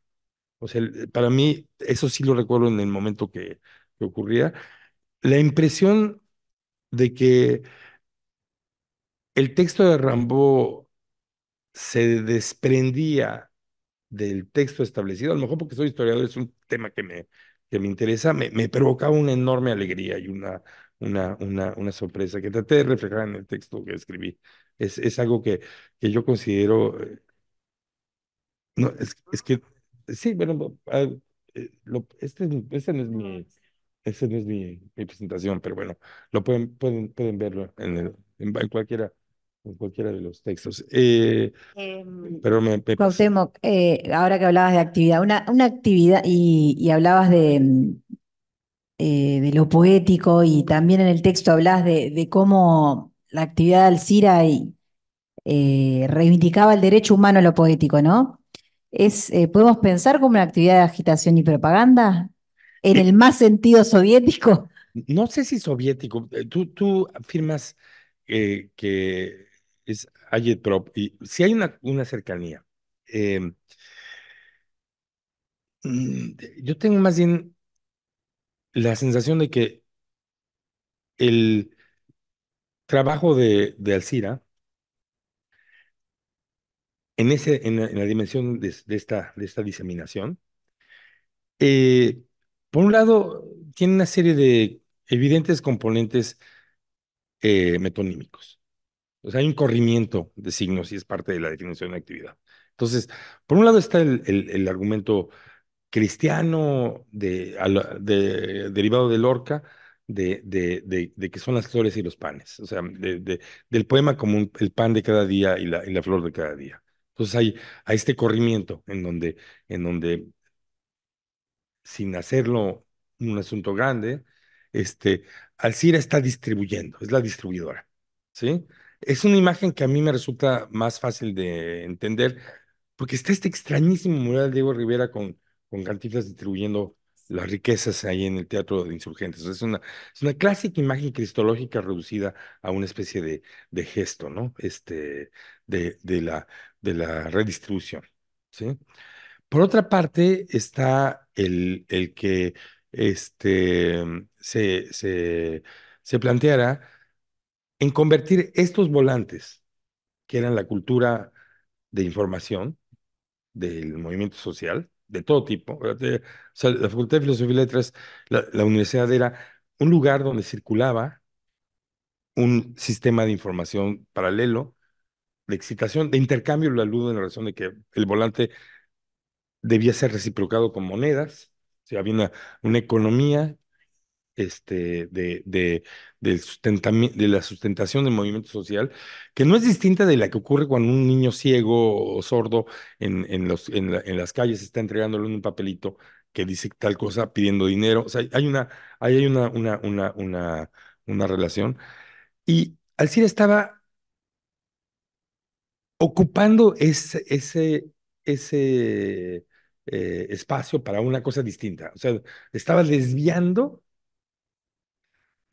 O sea, para mí, eso sí lo recuerdo en el momento que, que ocurría, la impresión de que el texto de Rambo se desprendía del texto establecido, a lo mejor porque soy historiador, es un tema que me, que me interesa, me, me provocaba una enorme alegría y una, una, una, una sorpresa que traté de reflejar en el texto que escribí. Es, es algo que, que yo considero... Eh, no, es, es que, sí, bueno, eh, lo, este, este no es mi... Esa este no es mi, presentación, pero bueno, lo pueden, pueden, pueden verlo en, el, en cualquiera en cualquiera de los textos. Eh, em, eh, ahora que hablabas de actividad, una, una actividad y, hablabas de, eh, de lo poético y también en el texto hablas de, cómo la actividad de Alcira y, reivindicaba el derecho humano a lo poético, ¿no? Es, ¿Podemos pensar como una actividad de agitación y propaganda en el más sentido soviético? No sé si soviético. Tú, tú afirmas que es Y si hay una, una cercanía. Em, mm, yo tengo más bien la sensación de que el trabajo de, de Alcira en, ese, en, la, dimensión de, esta, de esta diseminación, eh, por un lado, tiene una serie de evidentes componentes eh, metonímicos. O sea, hay un corrimiento de signos y es parte de la definición de actividad. Entonces, por un lado está el, argumento cristiano de, derivado de Lorca, de, de, que son las flores y los panes, o sea, del poema como el pan de cada día y la, flor de cada día. Entonces hay, este corrimiento en donde, en donde, sin hacerlo un asunto grande, este, Alcira está distribuyendo, es la distribuidora, ¿sí? es una imagen que a mí me resulta más fácil de entender, porque está este extrañísimo mural de Diego Rivera con, con cantiflas distribuyendo las riquezas ahí en el Teatro de Insurgentes. es, una, es una clásica imagen cristológica reducida a una especie de, gesto, ¿no? Este, de, de, la, de la redistribución, ¿sí? Por otra parte está el, el que este, se, se, se planteara en convertir estos volantes, que eran la cultura de información del movimiento social, de todo tipo, la Facultad de Filosofía y Letras, la, universidad era un lugar donde circulaba un sistema de información paralelo, de excitación, de intercambio lo aludo en la razón de que el volante debía ser reciprocado con monedas, había una economía este, de, de, de, la sustentación del movimiento social, que no es distinta de la que ocurre cuando un niño ciego o sordo en, en, los, en, las calles está entregándole un papelito que dice tal cosa pidiendo dinero. O sea, hay una, hay una, una, una, una, una relación. Y Alcira estaba ocupando ese, ese, ese eh, espacio para una cosa distinta. O sea, estaba desviando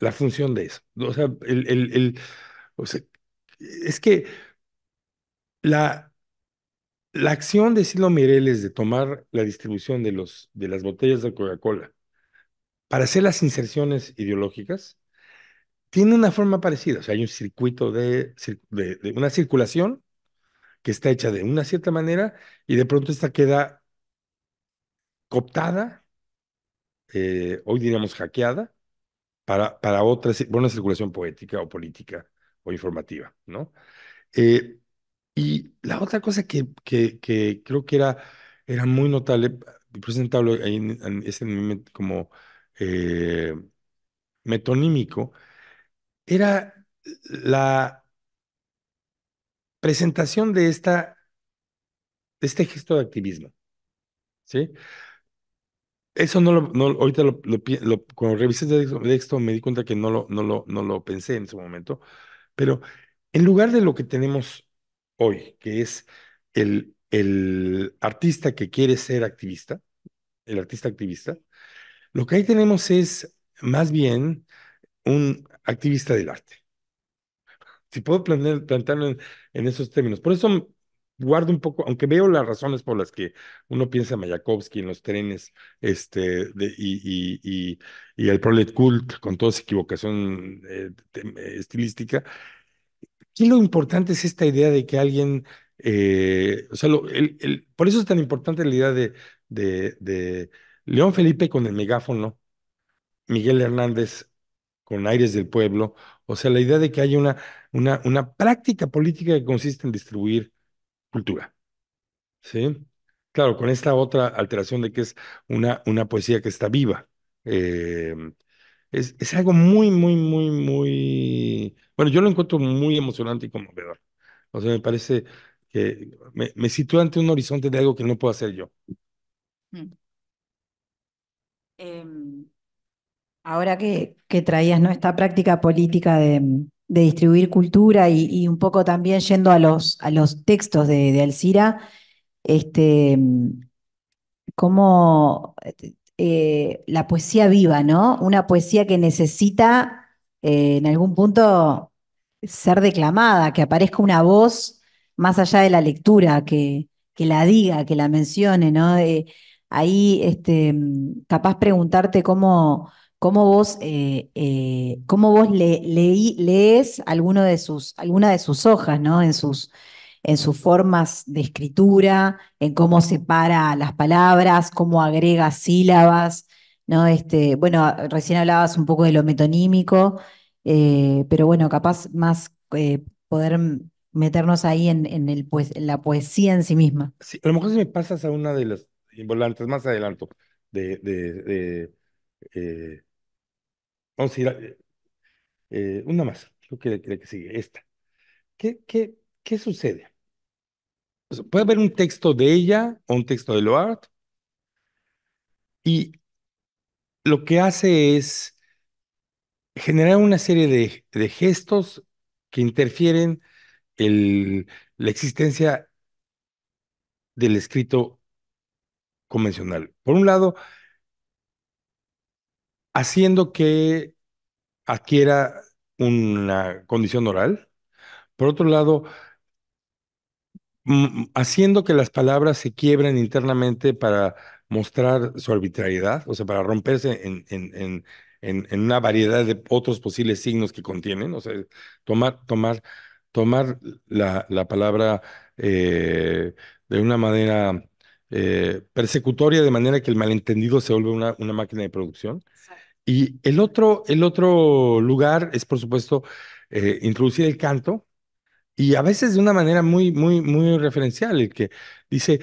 la función de eso. O sea, el, o sea es que la, la acción de Silo Mireles de tomar la distribución de, los, de las botellas de Coca-Cola para hacer las inserciones ideológicas tiene una forma parecida. O sea, hay un circuito de, de, una circulación que está hecha de una cierta manera y de pronto esta queda cooptada, eh, hoy diríamos hackeada, para, para otra, circulación poética o política o informativa, ¿no? Eh, y la otra cosa que, que, creo que era, era muy notable, presentable ahí en, ese momento como eh, metonímico, era la presentación de, esta, de este gesto de activismo. ¿sí? Eso no lo, no, ahorita lo, lo, cuando revisé el texto, me di cuenta que no lo, no, lo, no lo pensé en su momento, pero en lugar de lo que tenemos hoy, que es el, el artista que quiere ser activista, el artista activista, lo que ahí tenemos es más bien un activista del arte. Si puedo plantearlo en, en esos términos. Por eso guardo un poco, aunque veo las razones por las que uno piensa Mayakovsky, en los trenes, este, y, y, y, el Prolet Cult, con toda esa equivocación eh, eh, estilística, ¿Qué lo importante es esta idea de que alguien, eh, o sea, por eso es tan importante la idea de, de, León Felipe con el megáfono, Miguel Hernández con aires del pueblo, o sea, la idea de que hay una, una, una práctica política que consiste en distribuir cultura. ¿Sí? Claro, con esta otra alteración de que es una, una poesía que está viva. Eh, es, algo muy, muy, muy, muy... Bueno, yo lo encuentro muy emocionante y conmovedor. O sea, me parece que me, me sitúa ante un horizonte de algo que no puedo hacer yo. Mm. Em, ahora que, que traías ¿no? esta práctica política de, de distribuir cultura y, un poco también yendo a los, a los textos de, Alcira, este, como eh, la poesía viva, ¿no? Una poesía que necesita eh, en algún punto ser declamada, que aparezca una voz más allá de la lectura, que, la diga, que la mencione, ¿no? ahí, este, capaz preguntarte cómo ¿Cómo vos, eh, eh, vos lees alguno de sus, alguna de sus hojas, ¿no? En sus, formas de escritura, en cómo separa las palabras, cómo agrega sílabas, ¿no? Este, bueno, recién hablabas un poco de lo metonímico, eh, pero bueno, capaz más poder meternos ahí pues, en, la poesía en sí misma. a lo mejor si me pasas a una de las volantes más adelante, de Vamos a ir eh, una más, creo que, que, que sigue, esta. ¿Qué, qué, sucede? puede haber un texto de ella o un texto de Loart y lo que hace es generar una serie de, de gestos que interfieren el, la existencia del escrito convencional. Por un lado, haciendo que adquiera una condición oral. Por otro lado, mm, haciendo que las palabras se quiebren internamente para mostrar su arbitrariedad, o sea, para romperse en, una variedad de otros posibles signos que contienen, o sea, tomar, tomar, tomar la, palabra eh, de una manera eh, persecutoria, de manera que el malentendido se vuelve una, una máquina de producción. Y el otro, el otro lugar es, por supuesto, eh, introducir el canto y a veces de una manera muy, muy, muy referencial, el que dice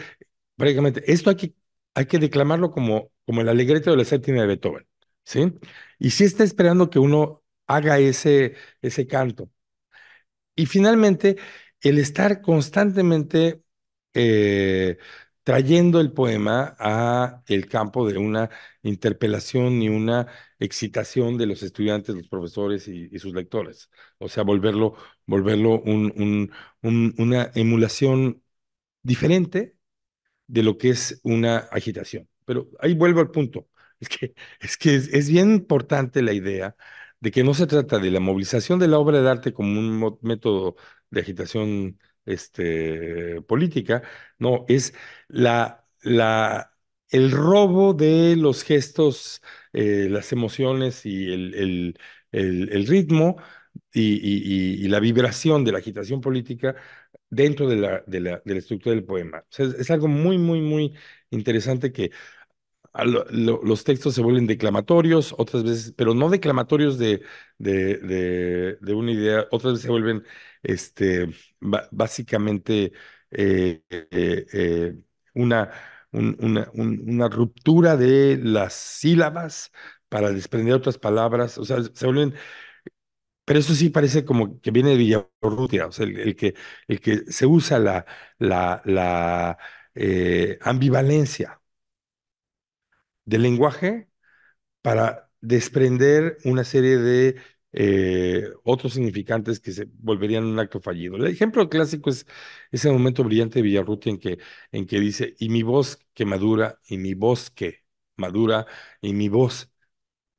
prácticamente, esto hay que, hay que declamarlo como, como el alegreto de la séptima de Beethoven, ¿sí? Y sí está esperando que uno haga ese, ese canto. Y finalmente, el estar constantemente eh, trayendo el poema a el campo de una interpelación y una excitación de los estudiantes, los profesores y, sus lectores. O sea, volverlo, volverlo una emulación diferente de lo que es una agitación. Pero ahí vuelvo al punto. Es que, es, que es bien importante la idea de que no se trata de la movilización de la obra de arte como un método de agitación este, política, no, es la, la, el robo de los gestos, eh, las emociones y el, el, el, ritmo y, y, la vibración de la agitación política dentro de la, la, de estructura del poema. es, algo muy, muy, muy interesante que los textos se vuelven declamatorios, otras veces, pero no declamatorios de, de una idea, otras veces se vuelven este, básicamente eh, eh, eh, una, una, una ruptura de las sílabas para desprender otras palabras, o sea, se vuelven pero eso sí parece como que viene de Villarrutia, o sea, el, que, el que se usa la, la, ambivalencia del lenguaje para desprender una serie de eh, otros significantes que se volverían un acto fallido. El ejemplo clásico es ese momento brillante de Villarruti en que, en que dice, y mi voz que madura, y mi voz que madura, y mi voz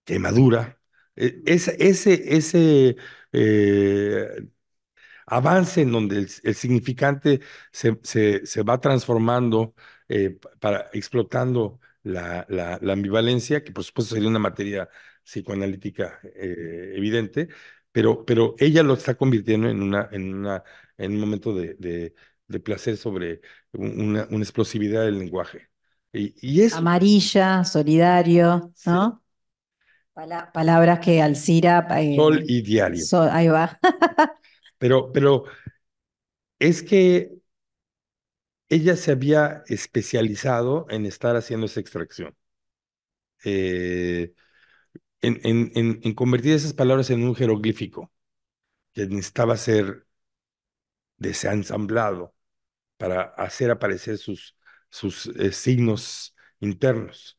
que madura. E, ese, ese, eh, avance en donde el, significante se, se, va transformando eh, para explotando la, la ambivalencia, que por supuesto sería una materia psicoanalítica eh, evidente, pero, pero ella lo está convirtiendo en, una, en, una, en un momento de, placer sobre una, explosividad del lenguaje. Y, y Amarilla, solidario, ¿no? palabras que Alcira... Eh, sol y diario. ahí va. pero, pero es que ella se había especializado en estar haciendo esa extracción. Eh, en, convertir esas palabras en un jeroglífico que necesitaba ser desensamblado para hacer aparecer sus, sus eh, signos internos.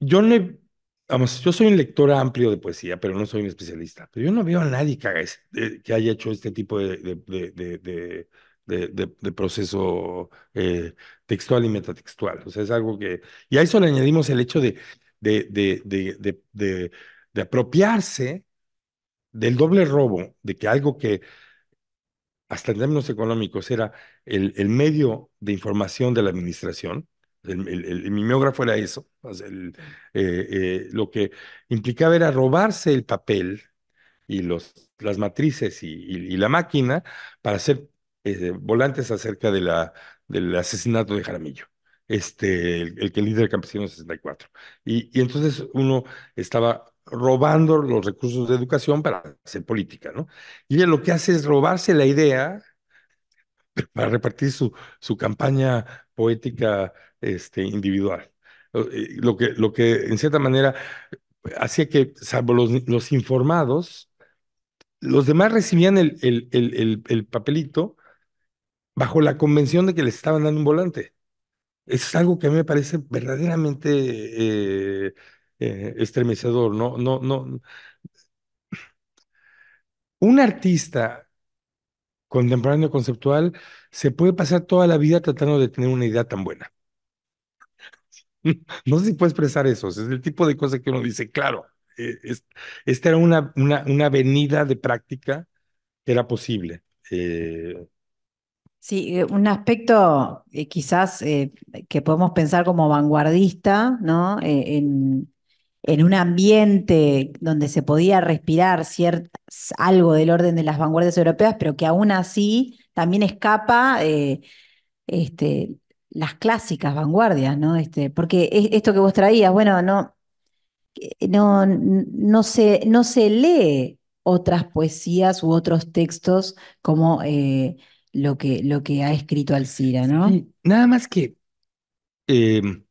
Yo no vamos, yo soy un lector amplio de poesía, pero no soy un especialista. Pero yo no veo a nadie que, eh, haya hecho este tipo de, de, de, proceso eh, textual y metatextual. O sea, es algo que... Y a eso le añadimos el hecho de de, de, de, apropiarse del doble robo, de que algo que hasta en términos económicos era el, el medio de información de la administración, el, mimeógrafo era eso, eh, eh, lo que implicaba era robarse el papel y los, las matrices y, la máquina para hacer eh, volantes acerca de la, del asesinato de Jaramillo este, el, que que el campesino 64. Y, entonces uno estaba robando los recursos de educación para hacer política, ¿no? Y lo que hace es robarse la idea para repartir su, su campaña poética este, individual. Eh, lo que, lo que, en cierta manera, hacía que, salvo los, informados, los demás recibían el, el, el, el, papelito bajo la convención de que les estaban dando un volante. Es algo que a mí me parece verdaderamente eh, eh, estremecedor, ¿no? No, no. Un artista contemporáneo conceptual se puede pasar toda la vida tratando de tener una idea tan buena. No sé si puedo expresar eso, es el tipo de cosa que uno dice, claro, eh, esta era una, una, avenida de práctica que era posible. Sí, eh, un aspecto eh, quizás eh, que podemos pensar como vanguardista, ¿no? en, un ambiente donde se podía respirar algo del orden de las vanguardias europeas, pero que aún así también escapa este, las clásicas vanguardias, ¿no? Este, porque esto que vos traías, bueno, no, no, no, se, no se lee otras poesías u otros textos como lo que, lo que ha escrito Alcira, ¿no? nada más que em,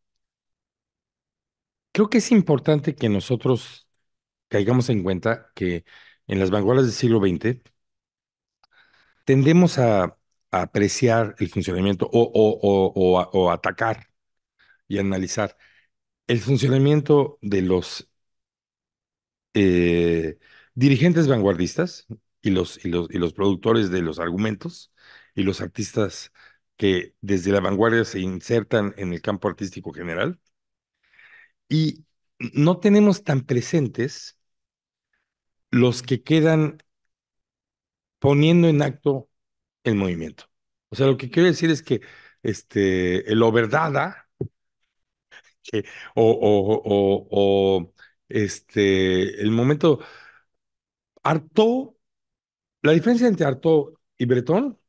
creo que es importante que nosotros caigamos en cuenta que en las vanguardias del siglo XX tendemos a, apreciar el funcionamiento o, atacar y analizar el funcionamiento de los eh, dirigentes vanguardistas y los, y los, y los productores de los argumentos y los artistas que desde la vanguardia se insertan en el campo artístico general. Y no tenemos tan presentes los que quedan poniendo en acto el movimiento. O sea, lo que quiero decir es que este, el overdada o, este, el momento Artaud, la diferencia entre Artaud y Breton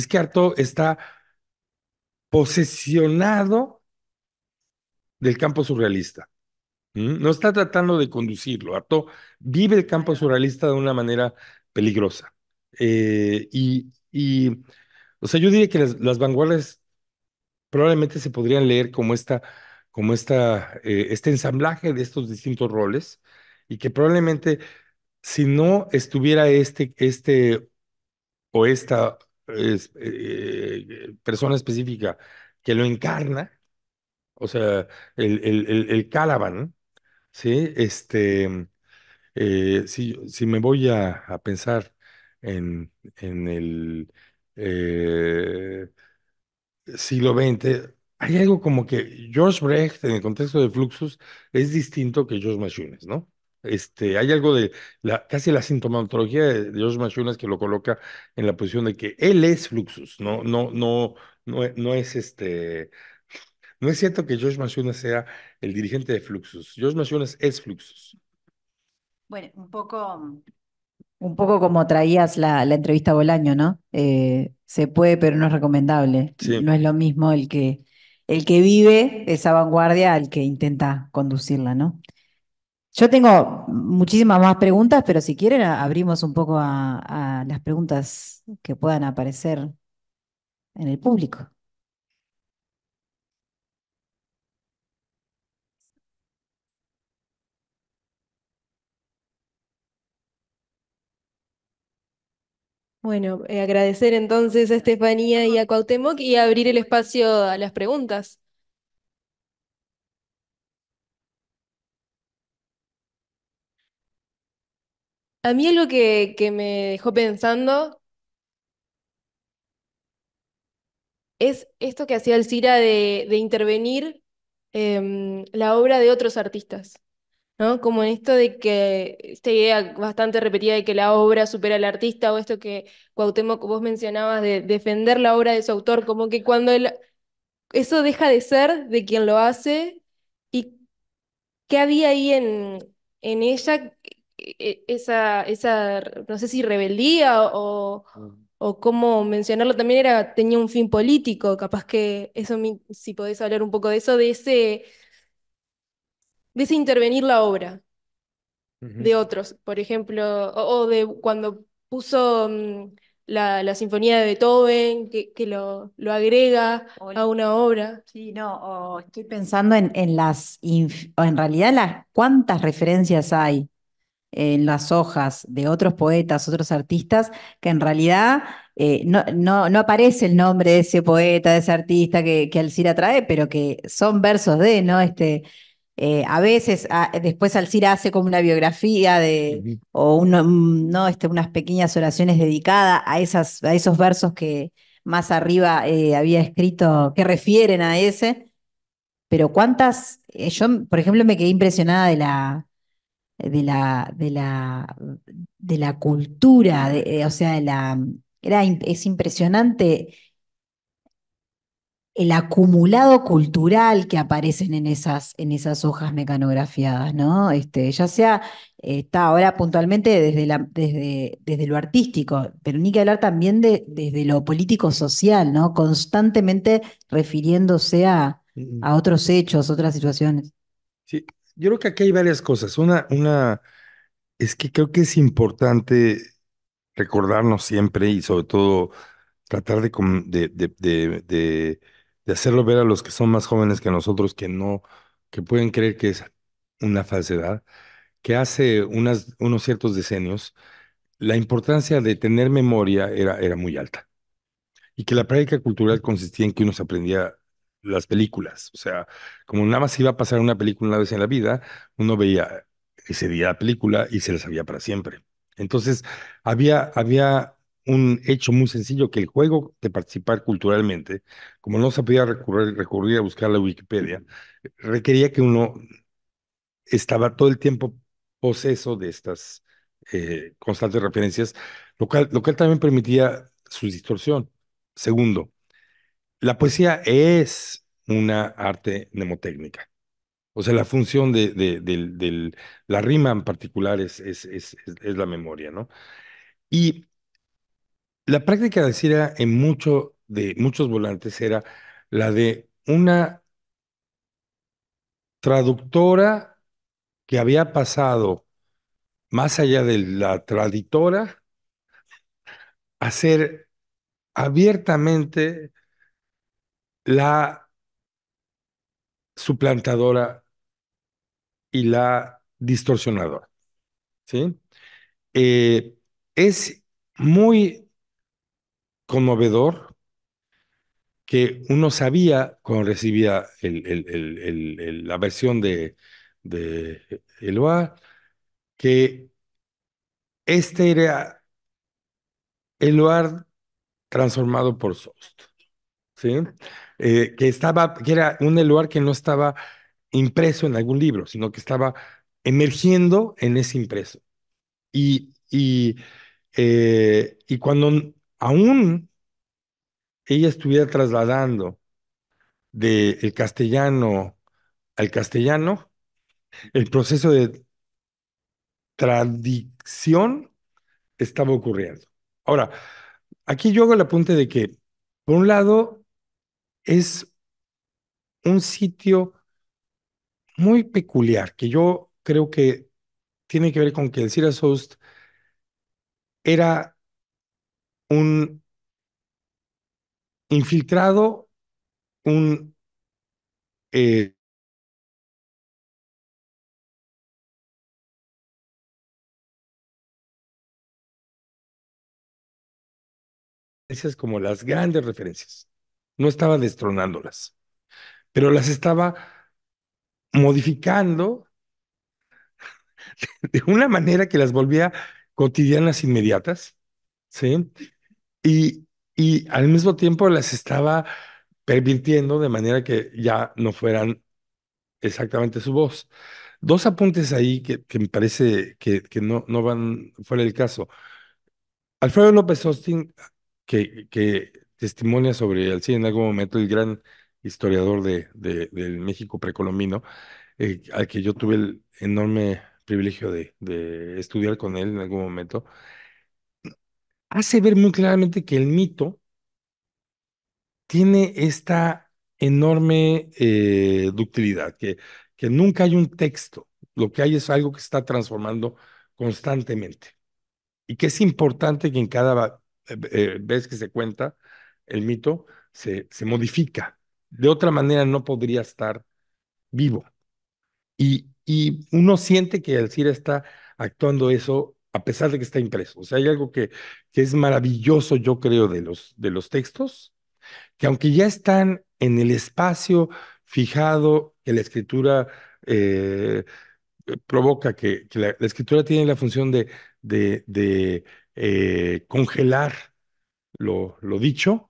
es que Arto está posesionado del campo surrealista. No está tratando de conducirlo. Arto vive el campo surrealista de una manera peligrosa. Eh, y, o sea, yo diría que las, las, vanguardias probablemente se podrían leer como esta, como esta, eh, este ensamblaje de estos distintos roles y que probablemente si no estuviera este, este o esta eh, eh, persona específica que lo encarna, o sea, el, el, Calaban, ¿sí? Este, eh, si, si, me voy a, pensar en, en el siglo XX, hay algo como que George Brecht en el contexto de Fluxus es distinto que George Machines, ¿no? Este, hay algo de casi la sintomatología de George Machunas que lo coloca en la posición de que él es Fluxus, no, no, no, no, e, no es este. No es cierto que George Machunas sea el dirigente de Fluxus. George Machunas es Fluxus. Bueno, un poco, un poco como traías la, entrevista Bolaño, ¿no? Eh, se puede, pero no es recomendable. No es lo mismo el que, el que vive esa vanguardia al que intenta conducirla, ¿no? Yo tengo muchísimas más preguntas, pero si quieren abrimos un poco a, las preguntas que puedan aparecer en el público. Bueno, eh, agradecer entonces a Estefanía y a Cuauhtémoc y abrir el espacio a las preguntas. A mí algo que, me dejó pensando es esto que hacía el Cira de, intervenir em, la obra de otros artistas, ¿no? Como en esto de que, esta idea bastante repetida de que la obra supera al artista, o esto que Cuauhtémoc vos mencionabas de defender la obra de su autor, como que cuando eso deja de ser de quien lo hace, y qué había ahí en, en ella e, e, esa, esa, no sé si rebeldía mm. o, cómo mencionarlo también era, tenía un fin político, capaz que eso, si podés hablar un poco de eso, de ese, de ese intervenir la obra de otros, por ejemplo, o, de cuando puso mm, la, sinfonía de Beethoven, que, lo, lo, agrega a una obra. Sí, no, estoy pensando en, en las, en realidad las cuántas referencias hay en las hojas de otros poetas, otros artistas, que en realidad eh, no, no, no, aparece el nombre de ese poeta, de ese artista que, que Alcira trae, pero que son versos de, ¿no? Este, eh, a veces, ah, después Alcira hace como una biografía de, o no, este, unas pequeñas oraciones dedicadas a, esas, a esos versos que más arriba eh, había escrito, que refieren a ese. Pero cuántas, yo por ejemplo me quedé impresionada de la, de la, de la, de la cultura, eh, o sea, la, es impresionante el acumulado cultural que aparecen en esas, en esas hojas mecanografiadas, ¿no? Este, ya sea, está ahora puntualmente desde, la, desde, desde, lo artístico, pero ni que hablar también de, desde lo político-social, ¿no? Constantemente refiriéndose a, mm. a otros hechos, otras situaciones. Sí, yo creo que aquí hay varias cosas. Una, una, es que creo que es importante recordarnos siempre y sobre todo tratar de, de, hacerlo ver a los que son más jóvenes que nosotros que no, que pueden creer que es una falsedad, que hace unos ciertos decenios la importancia de tener memoria era, era muy alta y que la práctica cultural consistía en que uno se aprendía las películas. O sea, como nada más iba a pasar una película una vez en la vida, uno veía ese día la película y se la sabía para siempre. Entonces, había, había un hecho muy sencillo, que el juego de participar culturalmente, como no se podía recurrir, recurrir a buscar la Wikipedia, requería que uno estaba todo el tiempo poseso de estas eh, constantes referencias, lo lo cual también permitía su distorsión. Segundo, la poesía es una arte mnemotécnica. O sea, la función de, la rima en particular es, la memoria, ¿no? Y la práctica de Cira en muchos volantes era la de una traductora que había pasado más allá de la traditora a ser abiertamente la suplantadora y la distorsionadora. ¿sí? Eh, es muy conmovedor que uno sabía cuando recibía la versión de, de que este era Eloar transformado por Sost. Eh, que estaba, que era un lugar que no estaba impreso en algún libro, sino que estaba emergiendo en ese impreso. Y, y, eh, cuando aún ella estuviera trasladando del castellano al castellano, el proceso de tradición estaba ocurriendo. Ahora, aquí yo hago el apunte de que, por un lado, es un sitio muy peculiar que yo creo que tiene que ver con que el Cira era un infiltrado, un eh, como las grandes referencias no estaba destronándolas, pero las estaba modificando de una manera que las volvía cotidianas inmediatas, ¿sí? Y, al mismo tiempo las estaba pervirtiendo de manera que ya no fueran exactamente su voz. Dos apuntes ahí que, me parece que, que, no, no van fuera del caso. Alfredo López Austin, que, que testimonia sobre el sí, en algún momento el gran historiador de, del México precolombino, eh, al que yo tuve el enorme privilegio de, de estudiar con él en algún momento, hace ver muy claramente que el mito tiene esta enorme eh, ductilidad, que, que nunca hay un texto, lo que hay es algo que se está transformando constantemente y que es importante que en cada eh, vez que se cuenta el mito se, se modifica. De otra manera no podría estar vivo. Y, uno siente que el CIR está actuando eso a pesar de que está impreso. O sea, hay algo que, que es maravilloso, yo creo, de los, de los textos, que aunque ya están en el espacio fijado que la escritura eh, provoca, que, la, escritura tiene la función de, de, eh, congelar lo, lo dicho,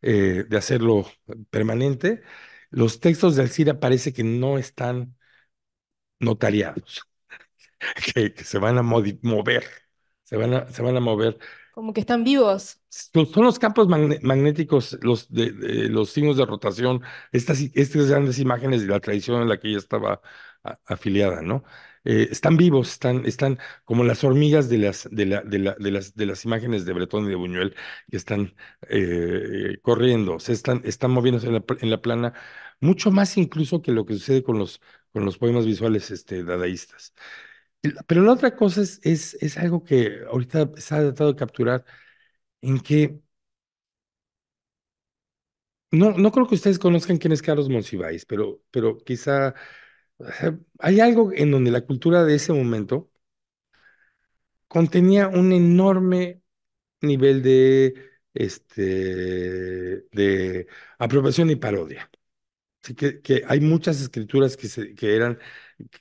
eh, de hacerlo permanente, los textos de Alcira parece que no están notariados, que, se van a mover, se van a, se van a mover. Como que están vivos. Son los campos magnéticos, los, de, los signos de rotación, estas, estas grandes imágenes de la tradición en la que ella estaba afiliada, ¿no? Eh, están vivos, están, están como las hormigas de las, de, la, de, las, de las imágenes de Bretón y de Buñuel que están eh, corriendo, se están, están moviéndose en la, plana, mucho más incluso que lo que sucede con los, con los poemas visuales este, dadaístas. Pero la otra cosa es, es, algo que ahorita se ha tratado de capturar, en que no, no creo que ustedes conozcan quién es Carlos Monsiváis, pero, pero quizá hay algo en donde la cultura de ese momento contenía un enorme nivel de, este, de apropiación y parodia. Así que, hay muchas escrituras que, que eran,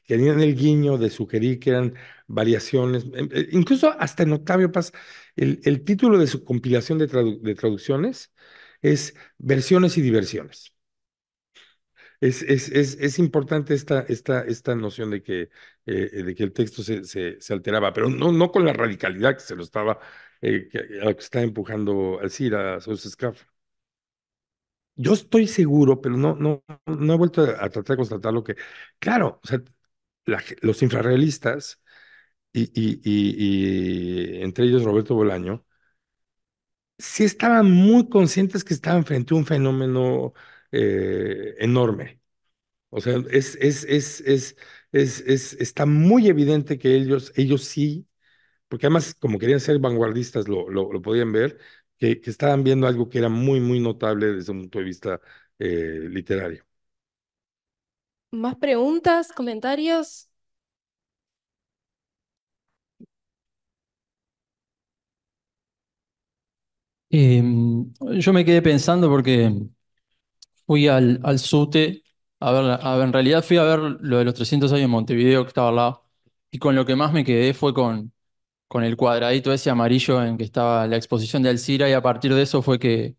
tenían el guiño de sugerir que eran variaciones. Em, eh, incluso hasta en Octavio Paz, el, título de su compilación de, de traducciones es Versiones y Diversiones. Es, es, importante esta, esta, esta noción de que, eh, eh, de que el texto se, se, alteraba, pero no, no con la radicalidad que se lo estaba, eh, que, está empujando al CIR, a Sousa Yo estoy seguro, pero no, no, no he vuelto a, tratar de constatar lo que. Claro, los infrarrealistas, y, y entre ellos Roberto Bolaño, sí estaban muy conscientes que estaban frente a un fenómeno eh, enorme. O sea, es, es, es, es, está muy evidente que ellos, ellos sí, porque además como querían ser vanguardistas lo, lo, podían ver, que, estaban viendo algo que era muy, muy notable desde un punto de vista eh, literario. ¿Más preguntas, comentarios? Em, yo me quedé pensando porque fui al, al SUTE, a ver, en realidad fui a ver lo de los 300 años en Montevideo que estaba al lado, y con lo que más me quedé fue con, con el cuadradito ese amarillo en que estaba la exposición de Alcira, y a partir de eso fue que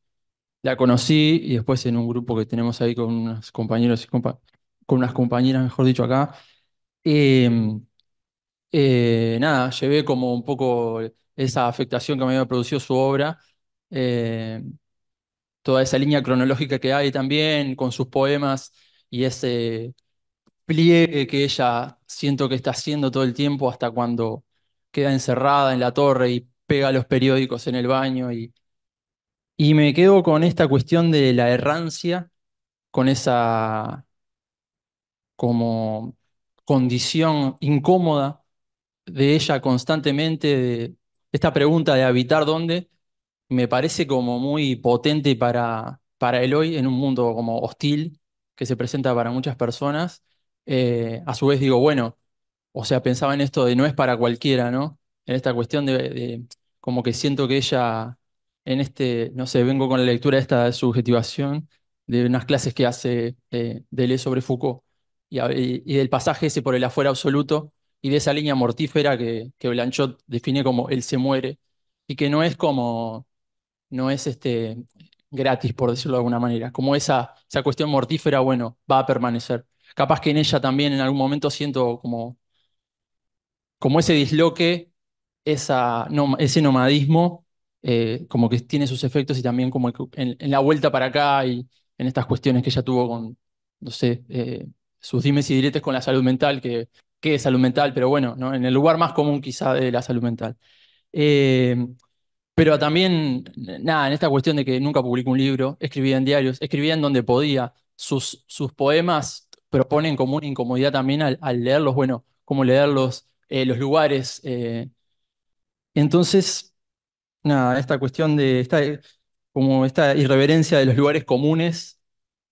la conocí, y después en un grupo que tenemos ahí con unos compañeros con unas compañeras, mejor dicho, acá, em, eh, nada, llevé como un poco esa afectación que me había producido su obra. Eh, toda esa línea cronológica que hay también con sus poemas y ese pliegue que ella siento que está haciendo todo el tiempo hasta cuando queda encerrada en la torre y pega los periódicos en el baño y, y me quedo con esta cuestión de la errancia, con esa como condición incómoda de ella constantemente, esta pregunta de habitar dónde, me parece como muy potente para, para el hoy en un mundo como hostil que se presenta para muchas personas. Eh, a su vez digo, bueno, o sea, pensaba en esto de no es para cualquiera, ¿no? En esta cuestión de, como que siento que ella, en este, no sé, vengo con la lectura de esta subjetivación, de unas clases que hace eh, de Deleuze sobre Foucault, y, y, del pasaje ese por el afuera absoluto, y de esa línea mortífera que, que Blanchot define como él se muere, y que no es como no es este, gratis, por decirlo de alguna manera. Como esa, esa cuestión mortífera, bueno, va a permanecer. Capaz que en ella también en algún momento siento como, como ese disloque, esa, no, ese nomadismo, eh, como que tiene sus efectos y también como en, la vuelta para acá y en estas cuestiones que ella tuvo con, no sé, eh, sus dimes y diretes con la salud mental, que, que es salud mental, pero bueno, ¿no? en el lugar más común quizá de la salud mental. Eh, pero también, nada, en esta cuestión de que nunca publicó un libro, escribía en diarios, escribía en donde podía. Sus, sus poemas proponen como una incomodidad también al, leerlos, bueno, como leerlos, eh, los lugares. Eh. Entonces, nada, esta cuestión de esta, como esta irreverencia de los lugares comunes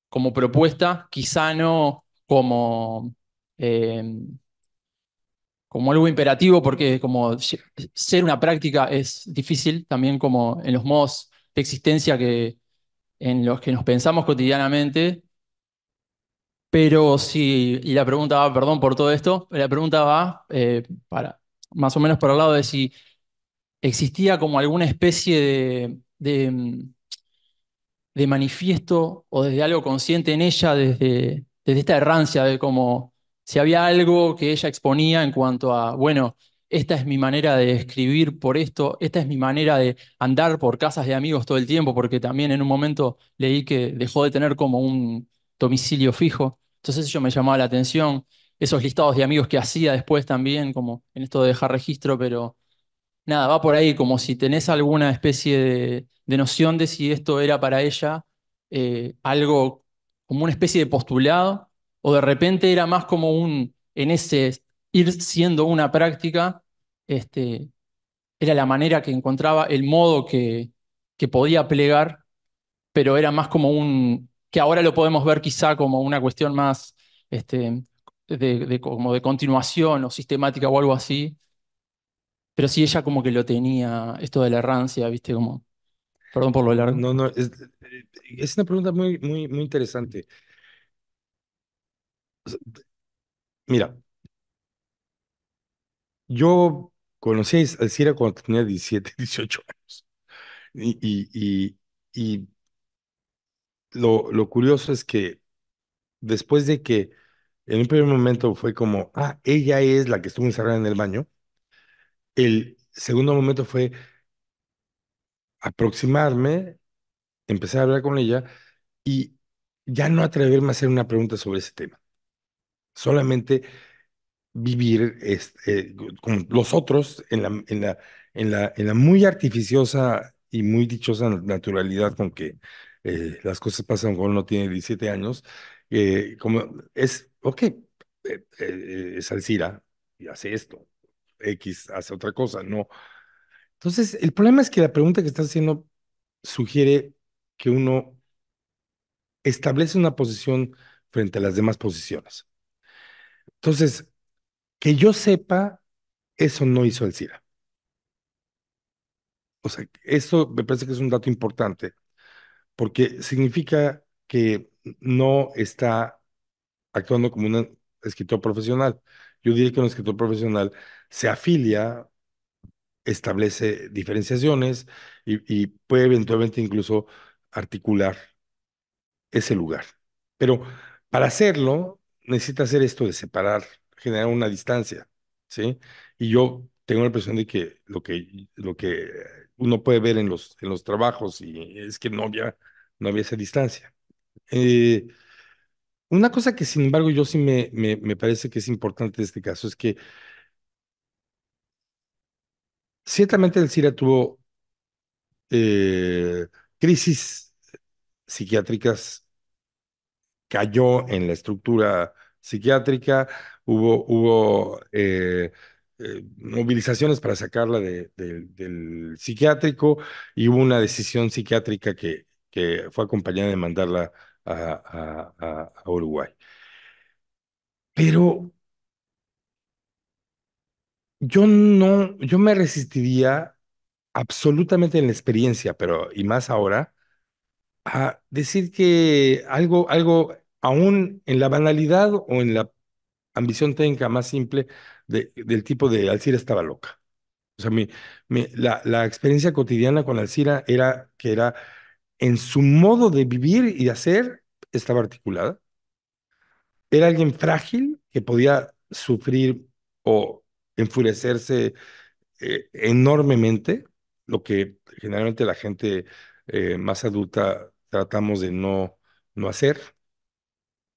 como propuesta, quizá no como... Eh, como algo imperativo porque como ser una práctica es difícil, también como en los modos de existencia que, en los que nos pensamos cotidianamente. Pero si, y la pregunta va, perdón por todo esto, la pregunta va eh, para, más o menos por el lado de si existía como alguna especie de, de, manifiesto o desde algo consciente en ella, desde, desde esta errancia de como si había algo que ella exponía en cuanto a, bueno, esta es mi manera de escribir por esto, esta es mi manera de andar por casas de amigos todo el tiempo, porque también en un momento leí que dejó de tener como un domicilio fijo, entonces eso me llamaba la atención, esos listados de amigos que hacía después también, como en esto de dejar registro, pero nada, va por ahí, como si tenés alguna especie de, noción de si esto era para ella eh, algo como una especie de postulado o de repente era más como un, en ese ir siendo una práctica, este, era la manera que encontraba, el modo que, que podía plegar, pero era más como un, que ahora lo podemos ver quizá como una cuestión más este, de, como de continuación o sistemática o algo así. Pero sí, ella como que lo tenía, esto de la errancia, ¿viste? Como, perdón por lo largo. No, no, es, es una pregunta muy, muy, muy interesante. Mira, yo conocí a Cira cuando tenía 17, 18 años. Y, lo, lo, curioso es que después de que en un primer momento fue como, ah, ella es la que estuvo encerrada en el baño, el segundo momento fue aproximarme, empezar a hablar con ella y ya no atreverme a hacer una pregunta sobre ese tema solamente vivir este, con los otros en la, muy artificiosa y muy dichosa naturalidad con que eh, las cosas pasan cuando uno tiene 17 años, eh, como es, ok, eh, es Alcira y hace esto, X hace otra cosa, no. Entonces, el problema es que la pregunta que estás haciendo sugiere que uno establece una posición frente a las demás posiciones. Entonces, que yo sepa, eso no hizo el CIRA. O sea, eso me parece que es un dato importante, porque significa que no está actuando como un escritor profesional. Yo diría que un escritor profesional se afilia, establece diferenciaciones y puede eventualmente incluso articular ese lugar. Pero para hacerlo, necesita hacer esto de separar, generar una distancia, ¿sí? Y yo tengo la impresión de que lo que, lo que uno puede ver en los, en los trabajos y es que no había, no había esa distancia. Eh, una cosa que, sin embargo, yo sí me, me, parece que es importante en este caso es que ciertamente el CIRA tuvo eh, crisis psiquiátricas cayó en la estructura psiquiátrica, hubo, hubo eh, eh, movilizaciones para sacarla del psiquiátrico y hubo una decisión psiquiátrica que, que fue acompañada de mandarla a, a Uruguay. Pero yo no, yo me resistiría absolutamente en la experiencia, pero y más ahora, a decir que algo, algo, aún en la banalidad o en la ambición técnica más simple del tipo de Alcira estaba loca. O sea, la, la, experiencia cotidiana con Alcira era que era en su modo de vivir y de hacer, estaba articulada. Era alguien frágil que podía sufrir o enfurecerse eh, enormemente, lo que generalmente la gente eh, más adulta tratamos de no, no hacer.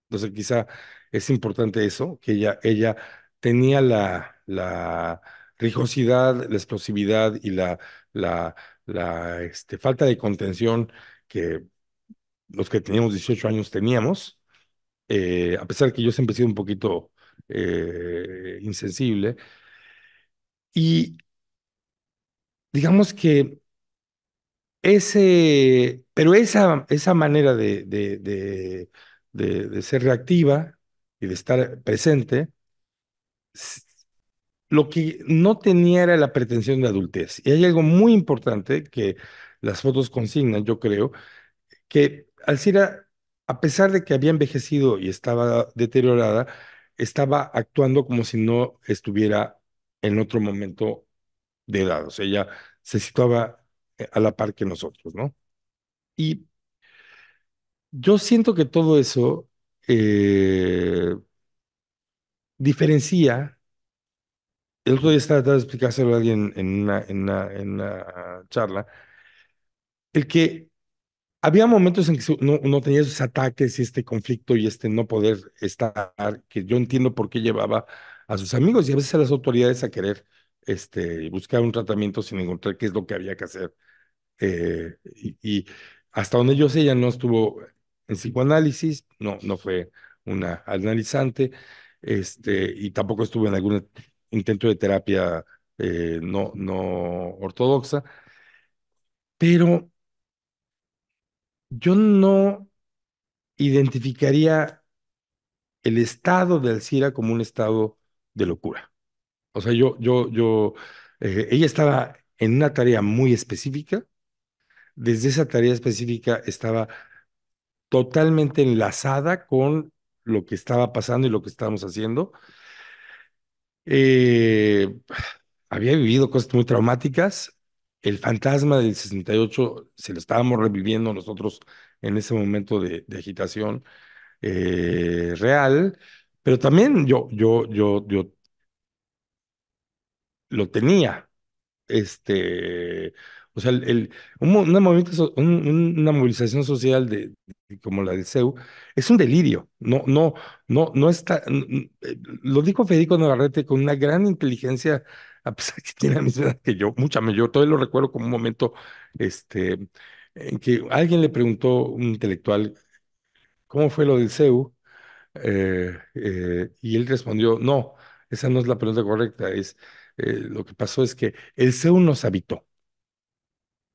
Entonces quizá es importante eso, que ella, ella tenía la, la rigosidad, la explosividad y la, la, la este, falta de contención que los que teníamos 18 años teníamos, eh, a pesar que yo siempre he sido un poquito eh, insensible. Y digamos que ese, pero esa, esa manera de, de, de, de, ser reactiva y de estar presente, lo que no tenía era la pretensión de adultez. Y hay algo muy importante que las fotos consignan, yo creo, que Alcira, a pesar de que había envejecido y estaba deteriorada, estaba actuando como si no estuviera en otro momento de edad. O sea, ella se situaba eh, a la par que nosotros, ¿no? Y yo siento que todo eso eh, diferencia. El otro día estaba tratando de explicárselo a alguien en una, en una, en una charla. El que había momentos en que uno, tenía esos ataques y este conflicto y este no poder estar, que yo entiendo por qué llevaba a sus amigos y a veces a las autoridades a querer este, buscar un tratamiento sin encontrar qué es lo que había que hacer eh, y, hasta donde yo sé, ella no estuvo en psicoanálisis, no, no fue una analizante, este, y tampoco estuvo en algún intento de terapia eh, no, no ortodoxa, pero yo no identificaría el estado de Alcira como un estado de locura. O sea, yo, yo, yo, eh, ella estaba en una tarea muy específica, desde esa tarea específica estaba totalmente enlazada con lo que estaba pasando y lo que estábamos haciendo. Eh, había vivido cosas muy traumáticas. El fantasma del 68 se lo estábamos reviviendo nosotros en ese momento de, agitación eh, real, pero también yo, yo, yo, yo lo tenía. Este, o sea, el, una, movilización social de, como la del CEU es un delirio. No, no, no, no está. Eh, lo dijo Federico Navarrete con una gran inteligencia, a pesar que tiene la misma edad que yo, mucha mayor. Todavía lo recuerdo como un momento este, en que alguien le preguntó un intelectual cómo fue lo del CEU. Eh, eh, y él respondió: No, esa no es la pregunta correcta. Es, lo que pasó es que el CEU nos habitó.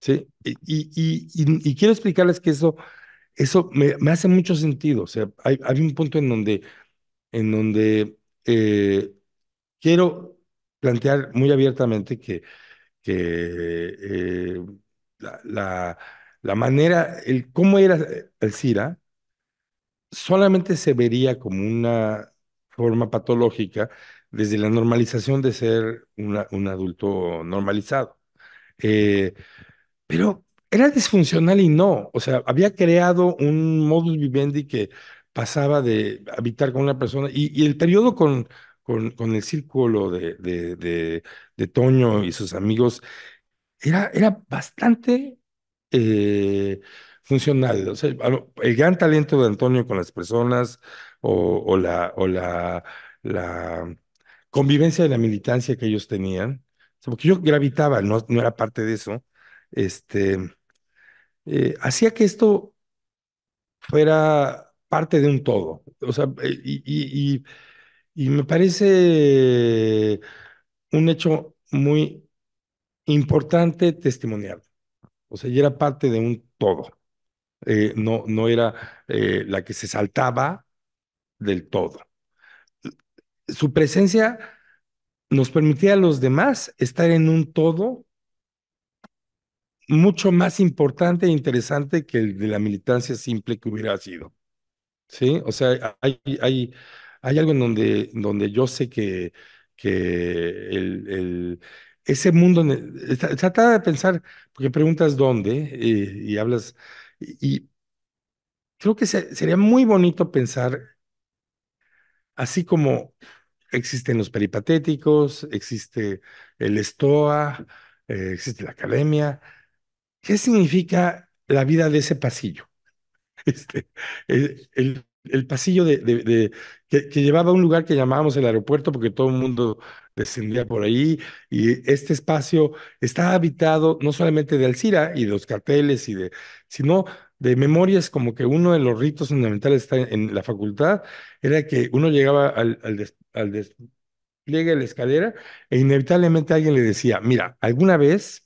Sí, y, y, quiero explicarles que eso, eso me, hace mucho sentido. O sea, hay, un punto en donde, en donde eh, quiero plantear muy abiertamente que, que eh, la, la, manera, el cómo era el CIRA, solamente se vería como una forma patológica desde la normalización de ser un adulto normalizado. Eh, pero era disfuncional y no. O sea, había creado un modus vivendi que pasaba de habitar con una persona y, el periodo con, el círculo de, Toño y sus amigos era, era bastante eh, funcional. O sea, el gran talento de Antonio con las personas o, la, o la, convivencia de la militancia que ellos tenían, porque yo gravitaba, no era parte de eso, este, eh, hacía que esto fuera parte de un todo. O sea, eh, y, me parece un hecho muy importante testimoniar. O sea, y era parte de un todo. Eh, no, no era la que se saltaba del todo. Su presencia nos permitía a los demás estar en un todo mucho más importante e interesante que el de la militancia simple que hubiera sido. ¿Sí? O sea, hay, hay, hay algo en donde, donde yo sé que, que ese mundo, trata de pensar, porque preguntas dónde y, hablas, y, creo que sería muy bonito pensar, así como existen los peripatéticos, existe el estoa... Eh, existe la academia, ¿Qué significa la vida de ese pasillo? Este, el, pasillo de, que, llevaba a un lugar que llamábamos el aeropuerto porque todo el mundo descendía por ahí y este espacio está habitado no solamente de Alcira y de los carteles y de, sino de memorias como que uno de los ritos fundamentales está en, la facultad era que uno llegaba al despliegue de la escalera e inevitablemente alguien le decía, mira, alguna vez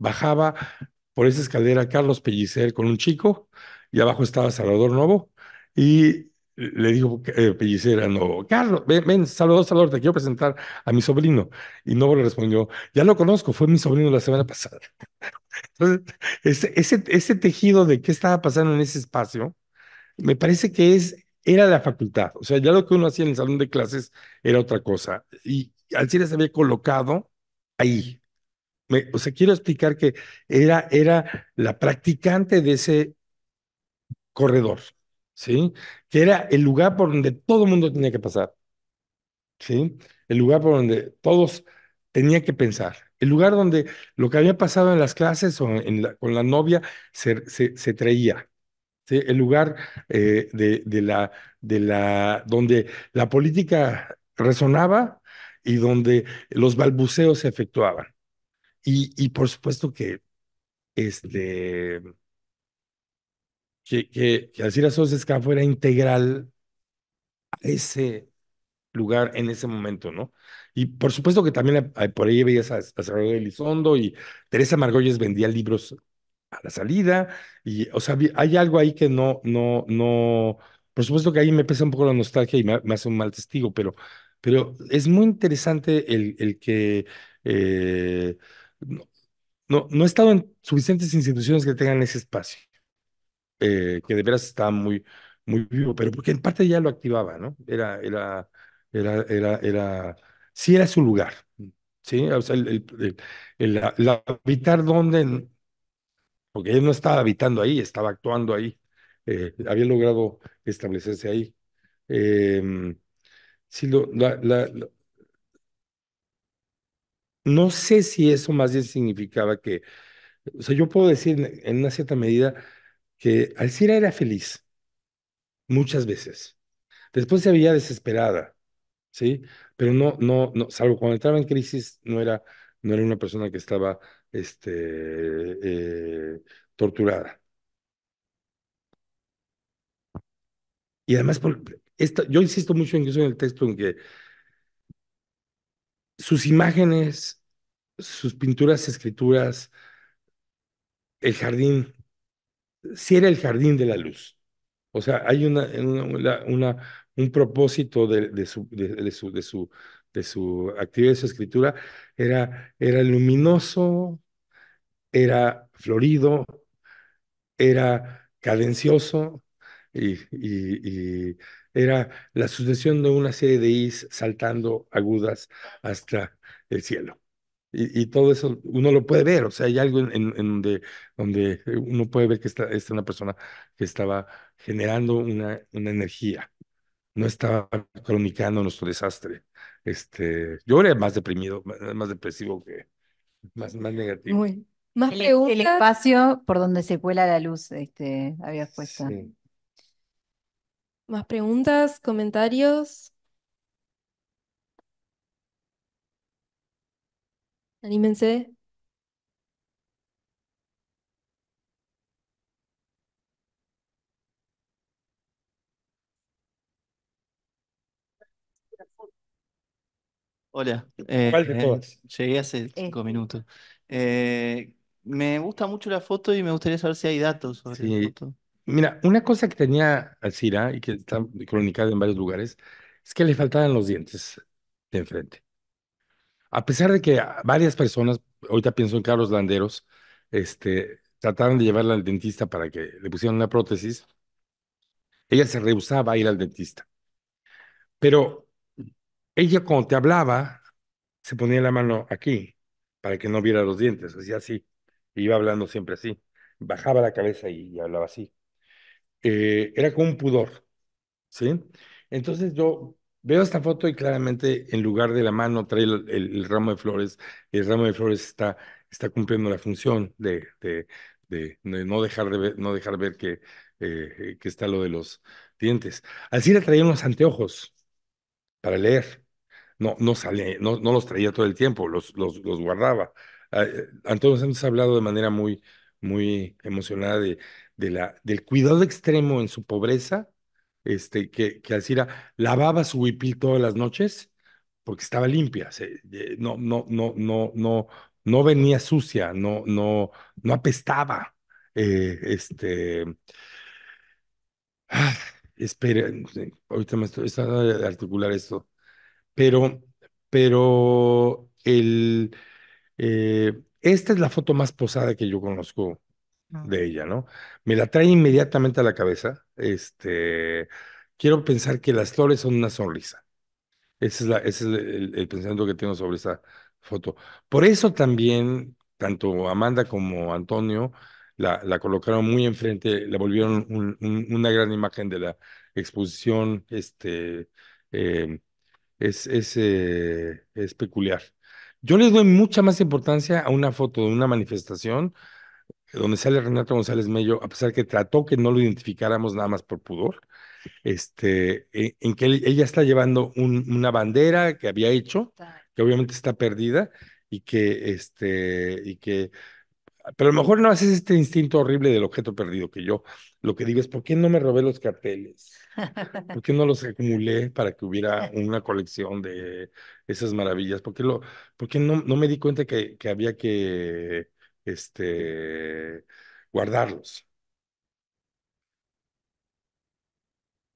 bajaba por esa escalera Carlos Pellicer con un chico y abajo estaba Salvador Novo y le dijo eh, Pellicer a ah, Novo, Carlos, ven, ven, Salvador, Salvador, te quiero presentar a mi sobrino. Y Novo le respondió, ya lo conozco, fue mi sobrino la semana pasada. Entonces, ese, ese, tejido de qué estaba pasando en ese espacio, me parece que es, era la facultad. O sea, ya lo que uno hacía en el salón de clases era otra cosa. Y Alcira se había colocado ahí o sea, quiero explicar que era, era la practicante de ese corredor, ¿sí? Que era el lugar por donde todo el mundo tenía que pasar, ¿sí? El lugar por donde todos tenían que pensar, el lugar donde lo que había pasado en las clases o en la, con la novia se, se, traía, ¿sí? El lugar eh, de, de, la, de la, donde la política resonaba y donde los balbuceos se efectuaban. Y, por supuesto que, este, que, que, que Alcira Sosa fuera integral a ese lugar en ese momento, ¿no? Y por supuesto que también eh, por ahí veías a, Salvador Elizondo y Teresa Margolles vendía libros a la salida y, o sea, hay algo ahí que no, no, no, por supuesto que ahí me pesa un poco la nostalgia y me, hace un mal testigo, pero, pero es muy interesante el, el que... Eh, no, no, no he estado en suficientes instituciones que tengan ese espacio, eh, que de veras está muy, muy vivo, pero porque en parte ya lo activaba, ¿no? Era, era, era, era, era, sí era su lugar, ¿sí? O sea, el, el, habitar donde, porque él no estaba habitando ahí, estaba actuando ahí, eh, había logrado establecerse ahí. Em, sí, la, la no sé si eso más bien significaba que, o sea, yo puedo decir en una cierta medida que Alcira era feliz muchas veces. Después se veía desesperada, ¿sí? Pero no, no, no, salvo cuando entraba en crisis, no era, no era una persona que estaba este, eh, torturada. Y además, yo insisto mucho en eso en el texto, en que sus imágenes, sus pinturas, escrituras, el jardín, si era el jardín de la luz. O sea, hay una, un propósito de, su, de, su, de, su, actividad, de su escritura, era, era luminoso, era florido, era cadencioso y, y era la sucesión de una serie de is saltando agudas hasta el cielo. Y, todo eso uno lo puede ver, o sea, hay algo en, donde, donde uno puede ver que esta es una persona que estaba generando una, una energía, no estaba cronicando nuestro desastre. Este, yo era más deprimido, más, depresivo que, más, más negativo. más el, el, espacio por donde se cuela la luz, este, habías puesto. ¿Más preguntas, comentarios? Anímense. Hola, eh, llegué hace eh. cinco minutos. Eh, me gusta mucho la foto y me gustaría saber si hay datos sobre la foto. Mira, una cosa que tenía Alcira y que está cronicada en varios lugares es que le faltaban los dientes de enfrente. A pesar de que varias personas, ahorita pienso en Carlos Landeros, este, trataron de llevarla al dentista para que le pusieran una prótesis, ella se rehusaba a ir al dentista. Pero ella cuando te hablaba, se ponía la mano aquí para que no viera los dientes, hacía así, iba hablando siempre así, bajaba la cabeza y hablaba así. Eh, era como un pudor, ¿sí? Entonces yo veo esta foto y claramente en lugar de la mano trae el, ramo de flores, el ramo de flores está, está cumpliendo la función de, de, no, dejar de ver, no dejar ver que, eh, que está lo de los dientes. Así le traía unos anteojos para leer. No, no, salía, no, no los traía todo el tiempo, los, los, guardaba. Ah, eh, Antonio hemos hablado de manera muy, muy emocionada de, del cuidado extremo en su pobreza, este, que, que decir ah, lavaba su huipil todas las noches porque estaba limpia, eh, no, no, no, no, no, no venía sucia, no, no, no apestaba. Eh, este, ah, ahorita me estoy tratando de articular esto, pero, pero el, eh, esta es la foto más posada que yo conozco Ah. de ella, ¿no? Me la trae inmediatamente a la cabeza. Este, quiero pensar que las flores son una sonrisa. Ese es, la, es el, pensamiento que tengo sobre esa foto. Por eso también, tanto Amanda como Antonio la, la colocaron muy enfrente, la volvieron una gran imagen de la exposición. Este, em, es, eh, es peculiar. Yo les doy mucha más importancia a una foto de una manifestación donde sale Renato González Mello, a pesar que trató que no lo identificáramos nada más por pudor, este, e, en, que ella está llevando una bandera que había hecho, que obviamente está perdida y que, este, y que, pero a lo mejor no haces este instinto horrible del objeto perdido, que yo lo que digo es, ¿por qué no me robé los carteles? ¿Por qué no los acumulé para que hubiera una colección de esas maravillas? ¿Por qué, lo, por no, no me di cuenta que, que había que este, guardarlos.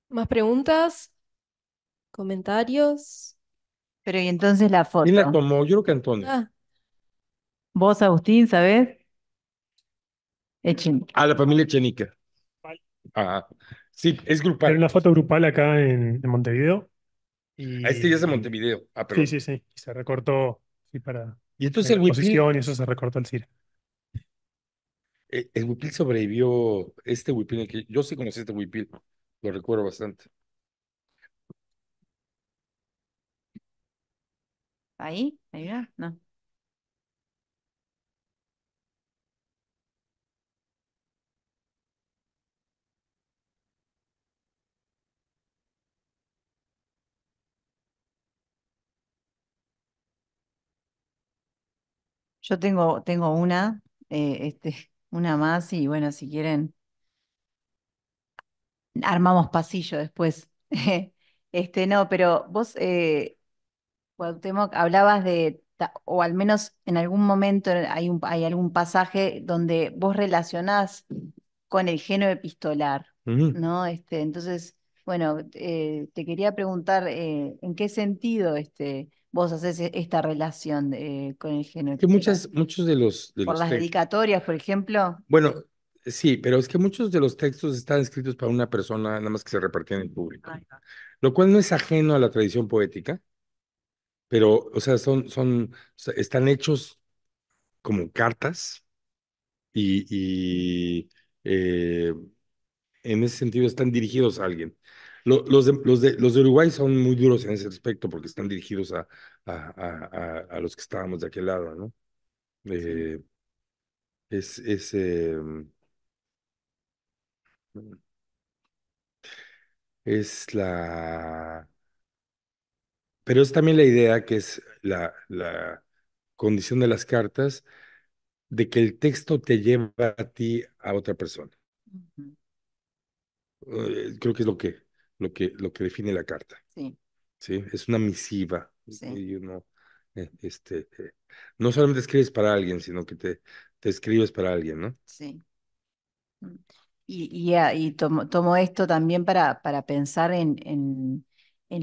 ¿Más preguntas? ¿Comentarios? Pero y entonces la foto. ¿Quién la tomó? Yo creo que Antonio. Ah. ¿Vos, Agustín, sabés? Echenique. A ah, la familia Echenica Ah, sí, es grupal. una foto grupal acá en, Montevideo. ahí estoy este ya es de Montevideo. Ah, sí, sí, sí. se recortó sí, para. Y entonces el y eso se recortó el CIRA eh, el, huipil sobrevivió, este huipil, que, yo sí conocí este huipil, lo recuerdo bastante. Ahí, ahí ya, no. Yo tengo, tengo una, eh, este, una más y bueno, si quieren, armamos pasillo después. Este, no, pero vos, eh, hablabas de, o al menos en algún momento hay, hay algún pasaje donde vos relacionás con el género epistolar, ¿no? Este, entonces, bueno, eh, te quería preguntar eh, en qué sentido este, vos haces e-, esta relación eh, con el género? Que muchas, muchos de los... por las dedicatorias, por ejemplo. Bueno, sí, pero es que muchos de los textos están escritos para una persona, nada más que se repartían en el público. Lo cual no es ajeno a la tradición poética, pero, o sea, son, son, están hechos como cartas y, y eh, en ese sentido están dirigidos a alguien los, de, los, Uruguay son muy duros en ese aspecto porque están dirigidos a, a, los que estábamos de aquel lado, ¿no? Eh, es, es em, es la... Pero es también la idea que es la, la, condición de las cartas, de que el texto te lleva a ti a otra persona. Eh, creo que es lo que lo que, lo que define la carta. Sí. ¿Sí? Es una misiva. uno, eh, este, eh, no solamente escribes para alguien, sino que te, te escribes para alguien, ¿no? Sí. Mm. Y, y, ah, tomo, esto también para, para pensar en, en,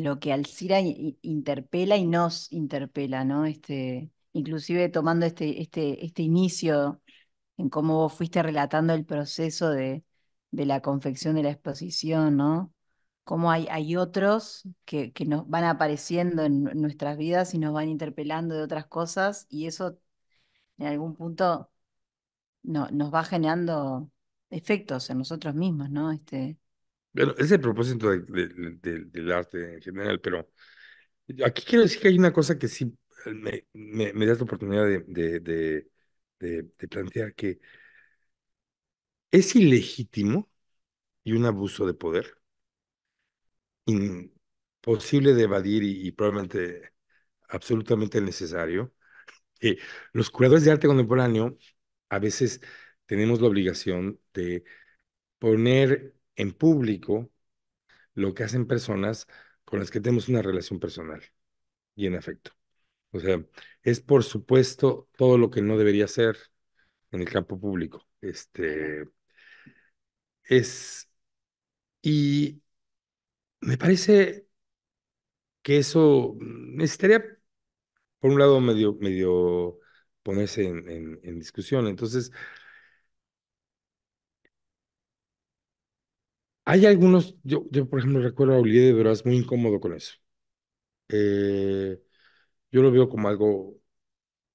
lo que Alcira interpela y nos interpela, ¿no? Este, inclusive tomando este, este, este inicio en cómo vos fuiste relatando el proceso de, de la confección de la exposición, ¿no? ¿Cómo hay, otros que, nos van apareciendo en nuestras vidas y nos van interpelando de otras cosas y eso en algún punto no, nos va generando efectos en nosotros mismos, ¿no? Este... Bueno, es el propósito del arte en general, pero aquí quiero decir que hay una cosa que sí eh, me, me, me das la oportunidad de, plantear, que es ilegítimo y un abuso de poder imposible de evadir y, probablemente absolutamente necesario, los curadores de arte contemporáneo a veces tenemos la obligación de poner en público lo que hacen personas con las que tenemos una relación personal y en afecto. O sea, es por supuesto todo lo que no debería ser en el campo público. Este es y me parece que eso mm, necesitaría, por un lado, medio, medio ponerse en, en, discusión. Entonces, hay algunos, yo, yo por ejemplo recuerdo a Olivier de Veras muy incómodo con eso. Eh, yo lo veo como algo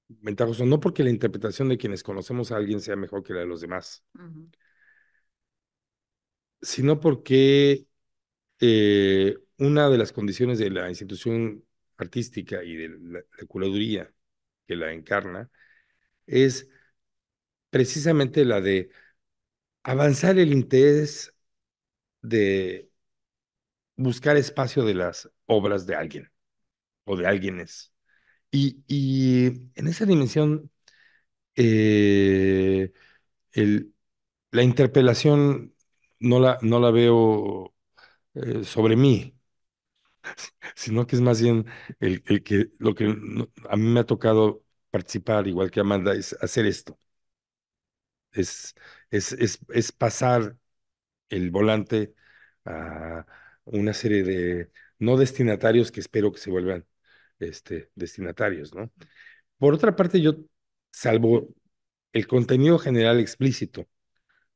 ventajoso, no porque la interpretación de quienes conocemos a alguien sea mejor que la de los demás, sino porque eh, una de las condiciones de la institución artística y de la, curaduría que la encarna es precisamente la de avanzar el interés de buscar espacio de las obras de alguien o de alguienes. Y, y en esa dimensión, eh, la interpelación no la, no la veo eh, sobre mí, sino que es más bien el, que lo que a mí me ha tocado participar, igual que Amanda, es hacer esto. Es, es, es, pasar el volante a una serie de no destinatarios que espero que se vuelvan este, destinatarios, ¿no? Por otra parte, yo, salvo el contenido general explícito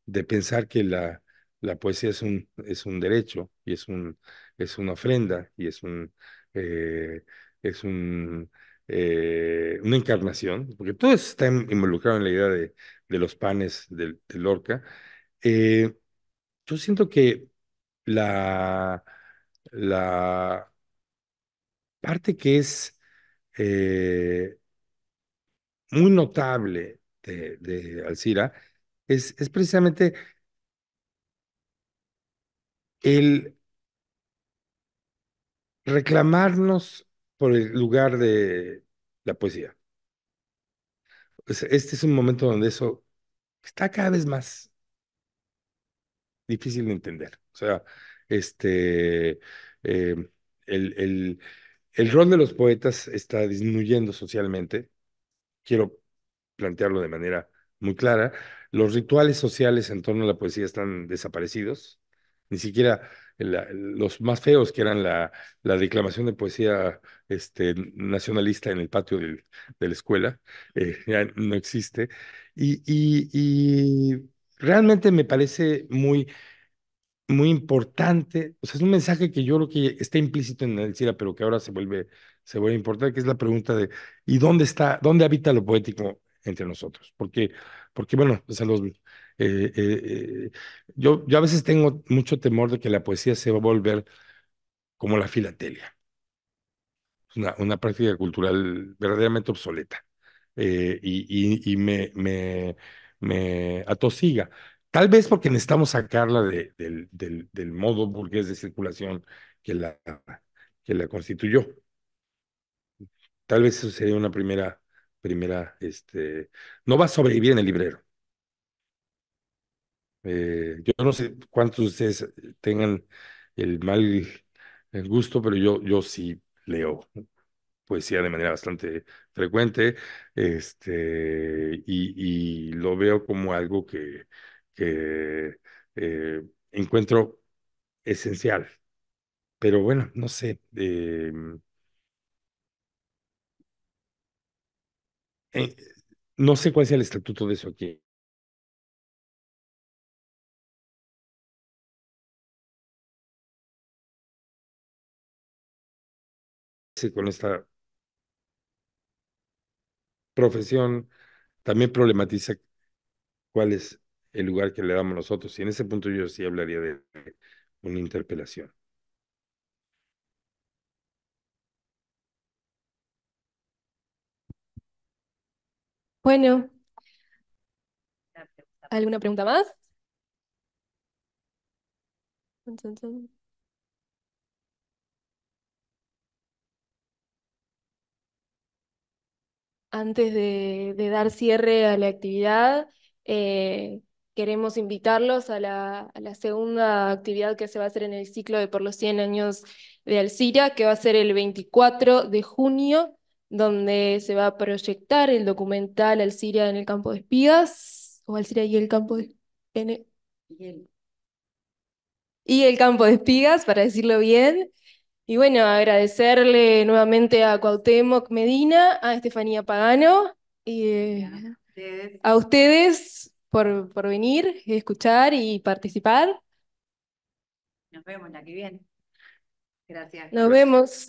de pensar que la la poesía es un, es un derecho y es, un, es una ofrenda y es un, eh, es un, eh, una encarnación, porque todo está involucrado en la idea de, de los panes del orca. Lorca. Eh, yo siento que la, la parte que es muy notable de, Alcira es, es precisamente el reclamarnos por el lugar de la poesía. este es un momento donde eso está cada vez más difícil de entender. O sea, este, em, el, el rol de los poetas está disminuyendo socialmente. Quiero plantearlo de manera muy clara. Los rituales sociales en torno a la poesía están desaparecidos ni siquiera los más feos, que eran la, la, declamación de poesía este, nacionalista en el patio de la escuela, eh, ya no existe. Y, y, realmente me parece muy, muy importante, o sea, es un mensaje que yo creo que está implícito en el CIRA, pero que ahora se vuelve, se vuelve importante, que es la pregunta de, ¿y dónde está, dónde habita lo poético entre nosotros? Porque, porque bueno, o sea, los eh, eh, eh, yo, a veces tengo mucho temor de que la poesía se va a volver como la filatelia, una, práctica cultural verdaderamente obsoleta y, me, me, atosiga. Tal vez porque necesitamos sacarla del, modo burgués de circulación que la, constituyó. Tal vez eso sería una primera, primera, este, no va a sobrevivir en el librero eh, yo no sé cuántos de ustedes tengan el mal el gusto, pero yo, yo sí leo poesía de manera bastante frecuente este, y, lo veo como algo que, que eh, encuentro esencial. Pero bueno, no sé. Em, eh, no sé cuál es el estatuto de eso aquí con esta profesión también problematiza cuál es el lugar que le damos nosotros. Y en ese punto yo sí hablaría de una interpelación. Bueno, ¿alguna pregunta más? antes de, dar cierre a la actividad, eh, queremos invitarlos a la, segunda actividad que se va a hacer en el ciclo de por los 100 años de Alcira, que va a ser el 24 de junio, donde se va a proyectar el documental Alcira en el campo de espigas, o Alcira y el campo de... Y el campo de espigas, para decirlo bien. Y bueno, agradecerle nuevamente a Cuauhtémoc Medina, a Estefanía Pagano y eh, a ustedes por, por venir, escuchar y participar. Nos vemos la que viene. Gracias. Nos vemos.